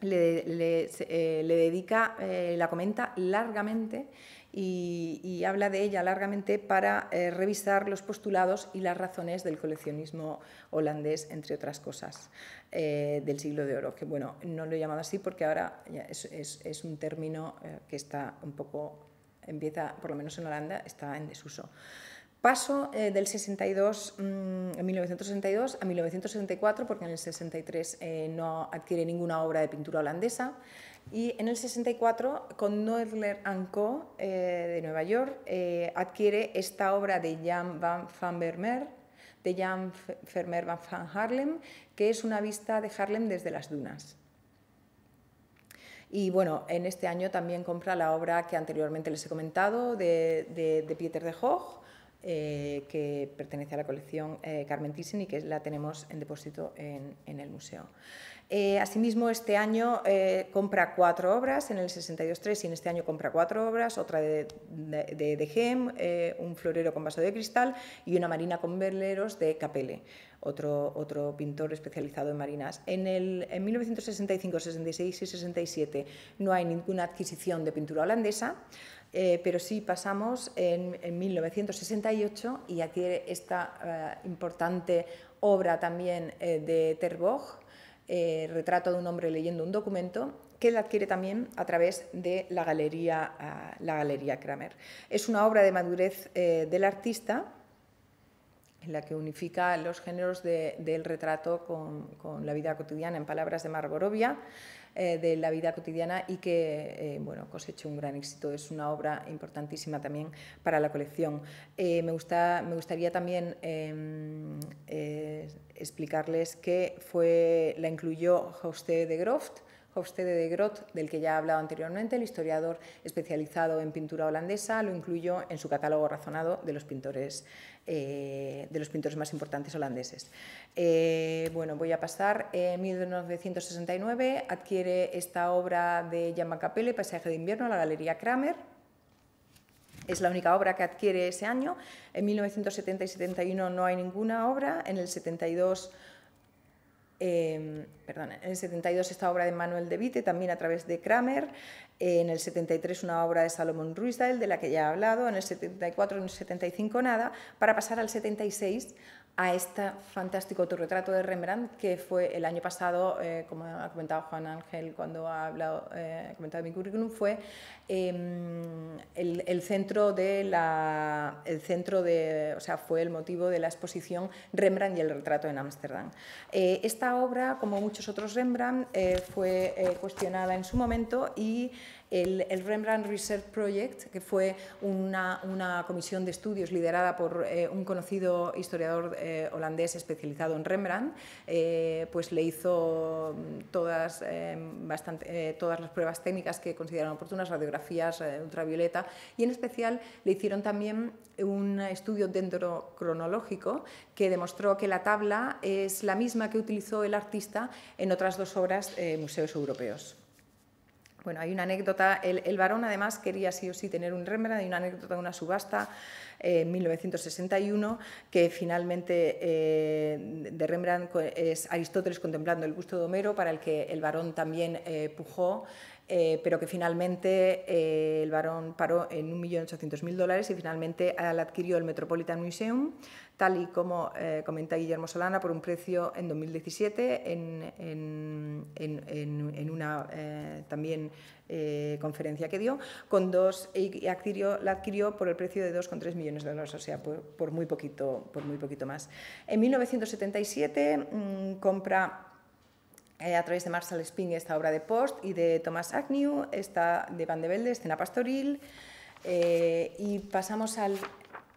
le, eh, dedica, eh, la comenta largamente y, habla de ella largamente para eh, revisar los postulados y las razones del coleccionismo holandés, entre otras cosas, eh, del siglo de oro, que bueno, no lo he llamado así porque ahora es, un término eh, que está un poco, empieza, por lo menos en Holanda, está en desuso. Paso del 62, 1962 mm, a 1964, porque en el 63 no adquiere ninguna obra de pintura holandesa. Y en el 64, con Noedler Co. Eh, de Nueva York, eh, adquiere esta obra de Jan van, van Vermeer, de Jan Vermeer van, van Harlem, que es una vista de Harlem desde las dunas. Y bueno, en este año también compra la obra que anteriormente les he comentado de, de, de Pieter de Hoog, eh, que pertenece a la colección eh, Carmen Thyssen y que la tenemos en depósito en, en el museo. Eh, asimismo, este año eh, compra cuatro obras, en el 62.3 y en este año compra cuatro obras, otra de, de, Gem, eh, un florero con vaso de cristal y una marina con veleros de Capelle, otro, otro pintor especializado en marinas. En, el, en 1965, 66 y 67 no hay ninguna adquisición de pintura holandesa, pero sí pasamos en, 1968 y adquiere esta importante obra también de Terborg, eh, retrato de un hombre leyendo un documento, que él adquiere también a través de la Galería, ah, la galería Kramer. Es una obra de madurez eh, del artista en la que unifica los géneros del retrato con, con, la vida cotidiana, en palabras de Margorovia, eh, de la vida cotidiana y que eh, bueno, cosechó un gran éxito. Es una obra importantísima también para la colección. Eh, me, gustaría también em, eh, explicarles que fue, la incluyó José de Groft, Hofstede de Grot, del que ya he hablado anteriormente, el historiador especializado en pintura holandesa, lo incluyó en su catálogo razonado de los pintores, eh, de los pintores más importantes holandeses. Eh, bueno, voy a pasar. Eh, en 1969 adquiere esta obra de Jan Capelle, Paisaje de invierno, a la Galería Kramer, es la única obra que adquiere ese año. En 1970 y 71 no hay ninguna obra, en el 72 Em, perdón, en el 72 esta obra de Manuel de Vite, también a través de Kramer, en el 73 una obra de Salomón Ruizdal, de la que ya he hablado, en el 74, en el 75 nada, para pasar al 76 a este fantástico autorretrato de Rembrandt que fue el año pasado, eh, como ha comentado Juan Ángel cuando ha hablado, eh, comentado mi currículum, fue em, el, centro de la, el centro de, o sea, fue el motivo de la exposición Rembrandt y el retrato en Ámsterdam. Eh, esta obra, como muchos otros Rembrandt, fue cuestionada en su momento y el, Rembrandt Research Project, que fue una, comisión de estudios liderada por eh, un conocido historiador eh, holandés especializado en Rembrandt, eh, pues le hizo mm, todas, las pruebas técnicas que consideraron oportunas, radiografías ultravioleta, y en especial le hicieron también un estudio dendrocronológico que demostró que la tabla es la misma que utilizó el artista en otras dos obras museos europeos. Bueno, hay una anécdota, el, varón además quería sí o sí tener un Rembrandt, hay una anécdota de una subasta eh, en 1961 que finalmente eh, de Rembrandt es Aristóteles contemplando el busto de Homero, para el que el varón también eh, pujó eh, pero que finalmente eh, el varón paró en 1.800.000 dólares y finalmente la adquirió el Metropolitan Museum, tal y como eh, comenta Guillermo Solana, por un precio en 2017 en, una también conferencia que dio, con dos, y adquirió, la adquirió por el precio de 2,3 millones de dólares, o sea, por, muy poquito, por muy poquito más. En 1977 mm, compra eh, a través de Marcel Sping esta obra de Post y de Thomas Agnew, esta de Van de Velde, Escena Pastoril. Eh, y pasamos al,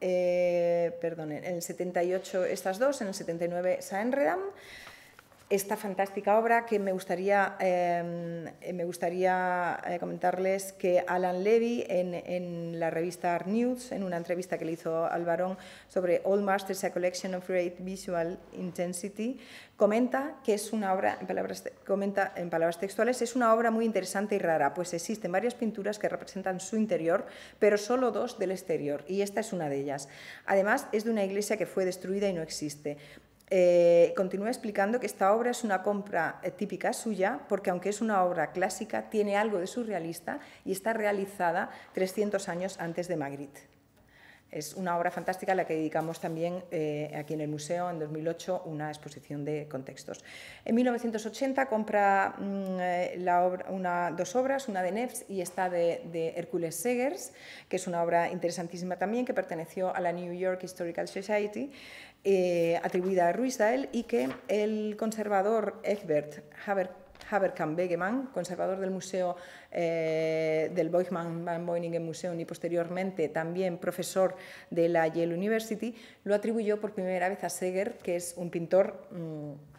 eh, perdón, en el 78 estas dos, en el 79 Saenredam esta fantástica obra que me gustaría, eh, me gustaría eh, comentarles que Alan Levy en, la revista Art News, en una entrevista que le hizo al varón sobre Old Masters, a Collection of Great Visual Intensity, comenta que es una obra, en palabras, comenta en palabras textuales, es una obra muy interesante y rara, pues existen varias pinturas que representan su interior, pero solo dos del exterior, y esta es una de ellas. Además, es de una iglesia que fue destruida y no existe. Eh, continúa explicando que esta obra es una compra eh, típica suya, porque aunque es una obra clásica, tiene algo de surrealista y está realizada 300 años antes de Magritte. Es una obra fantástica a la que dedicamos también eh, aquí en el museo en 2008 una exposición de contextos. En 1980 compra mm, eh, dos obras, una de Neffs y esta de, Hercules Hércules Segers, que es una obra interesantísima también que perteneció a la New York Historical Society, eh, atribuida a Ruiz Dael, y que el conservador Egbert Haber Haberkamp Begemann, conservador del Museo eh, del Boichmann van Beuningen Museum y posteriormente también profesor de la Yale University, lo atribuyó por primera vez a Seger, que es un pintor. Mm,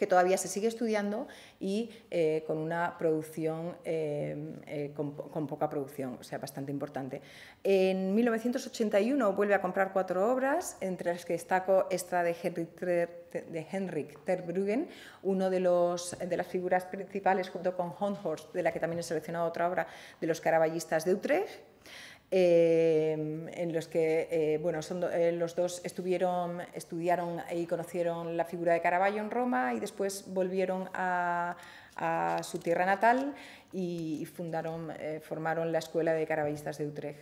que todavía se sigue estudiando y eh, con una producción, eh, eh, con, poca producción, o sea, bastante importante. En 1981 vuelve a comprar cuatro obras, entre las que destaco esta de Henrik, Terbruggen, uno de, los, de las figuras principales junto con Honhorst, de la que también he seleccionado otra obra, de los caraballistas de Utrecht, Em, en los que eh, bueno, son, eh, los dos estuvieron, estudiaron y conocieron la figura de Caravaggio en Roma y después volvieron a, su tierra natal y, fundaron, eh, formaron la Escuela de Caraballistas de Utrecht.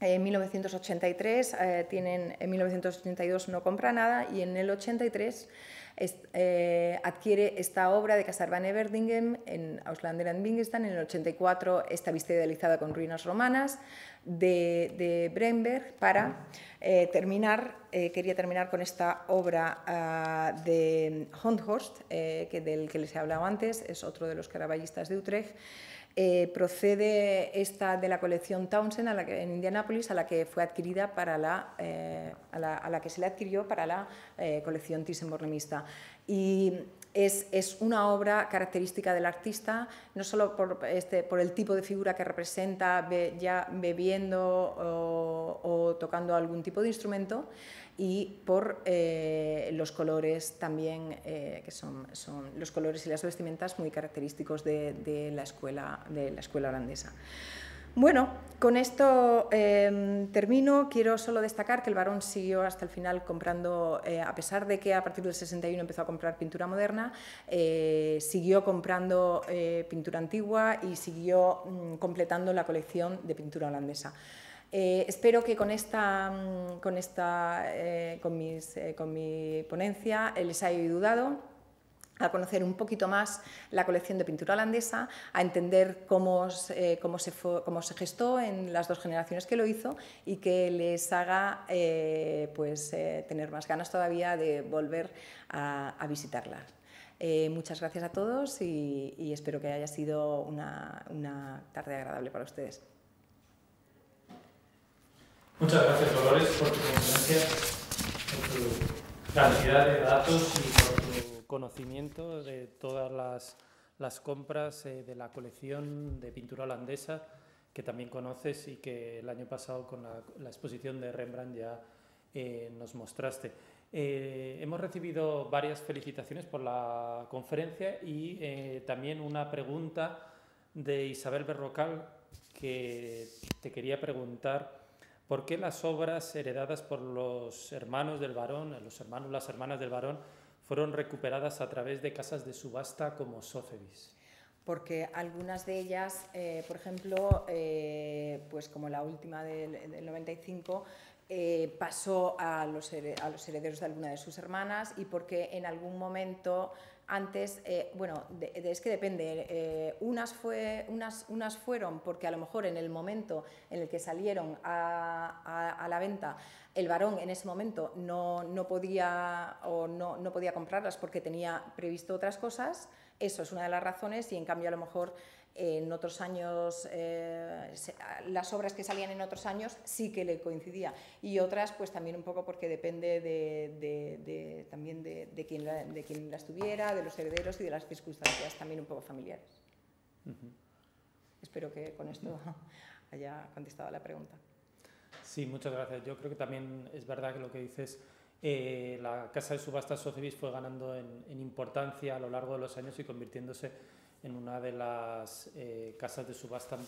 En 1983 tienen, en 1982 no compra nada y en el 83 eh, adquiere esta obra de Casar van Everdingen en Auslander and Bingestan. en el 84, vista idealizada con ruinas romanas de, de Bremberg para eh, terminar, eh, quería terminar con esta obra ah, de Hondhorst, que del que les he hablado antes, es otro de los caraballistas de Utrecht, eh, procede esta de la colección Townsend en Indianápolis, a la que fue adquirida para la, eh, a, la que se le adquirió para la eh, colección thyssen-bornemisza. Y es, una obra característica del artista, no solo por, este, el tipo de figura que representa, ya bebiendo o, tocando algún tipo de instrumento, y por eh, los colores también, eh, que son, los colores y las vestimentas muy característicos de, la, escuela, de la escuela holandesa. Bueno, con esto em, termino. Quiero solo destacar que el varón siguió hasta el final comprando, eh, a pesar de que a partir del 61 empezó a comprar pintura moderna, eh, siguió comprando eh, pintura antigua y siguió mm, completando la colección de pintura holandesa. espero que con esta, mm, con, con mi ponencia les haya ayudado a conocer un poquito más la colección de pintura holandesa, a entender cómo, eh, cómo, se, cómo se, gestó en las dos generaciones que lo hizo y que les haga eh, pues, eh, tener más ganas todavía de volver a, visitarla. muchas gracias a todos y, espero que haya sido una, una tarde agradable para ustedes. Muchas gracias, Dolores, por tu conferencia, por tu cantidad de datos y por tu conocimiento de todas las, compras eh, de la colección de pintura holandesa que también conoces y que el año pasado con la, exposición de Rembrandt ya eh, nos mostraste. Eh, hemos recibido varias felicitaciones por la conferencia y también una pregunta de Isabel Berrocal que te quería preguntar por qué las obras heredadas por los hermanos del varón, los hermanos, las hermanas del varón, fueron recuperadas a través de casas de subasta como Sotheby's. Porque algunas de ellas, eh, por ejemplo, eh, pues como la última del, 95, eh, pasó a los herederos de alguna de sus hermanas y porque en algún momento antes, eh, bueno, es que depende. Eh, unas, fue, unas, unas fueron porque a lo mejor en el momento en el que salieron a, la venta, el varón en ese momento no, no podía o no, no podía comprarlas porque tenía previsto otras cosas. Eso es una de las razones y en cambio a lo mejor en otros años, eh, las obras que salían en otros años sí que le coincidía y otras pues también un poco porque depende de, de, de también de, quien de las tuviera, de los herederos y de las circunstancias también un poco familiares. Espero que con esto haya contestado la pregunta. Sí, muchas gracias. Yo creo que también es verdad que lo que dices... Eh, la casa de subastas Sotheby's fue ganando en, en importancia a lo largo de los años y convirtiéndose en una de las eh, casas de subasta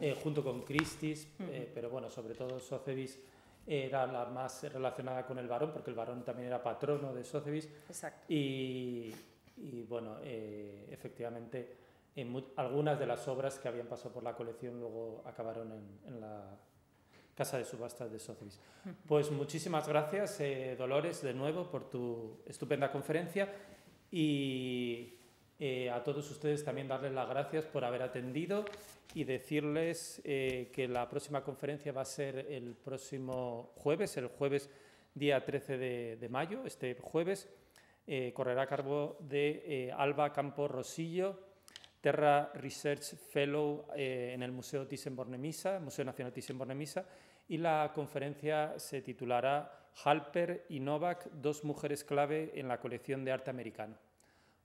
eh, junto con Christie's, eh, pero bueno, sobre todo Socevis era la más relacionada con el varón, porque el varón también era patrono de Socevis. Exacto. Y, bueno, efectivamente, en algunas de las obras que habían pasado por la colección luego acabaron en, la casa de subastas de Socevis. Pues muchísimas gracias, Dolores, de nuevo, por tu estupenda conferencia. Y eh, a todos ustedes también darles las gracias por haber atendido y decirles eh, que la próxima conferencia va a ser el próximo jueves, el jueves día 13 de, mayo, este jueves, eh, correrá a cargo de Alba Campo Rosillo, Terra Research Fellow en el Museo Thyssen-Bornemisza, Museo Nacional Thyssen-Bornemisza, y la conferencia se titulará Halper y Novak, dos mujeres clave en la colección de arte americano.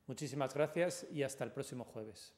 Muchísimas gracias y hasta el próximo jueves.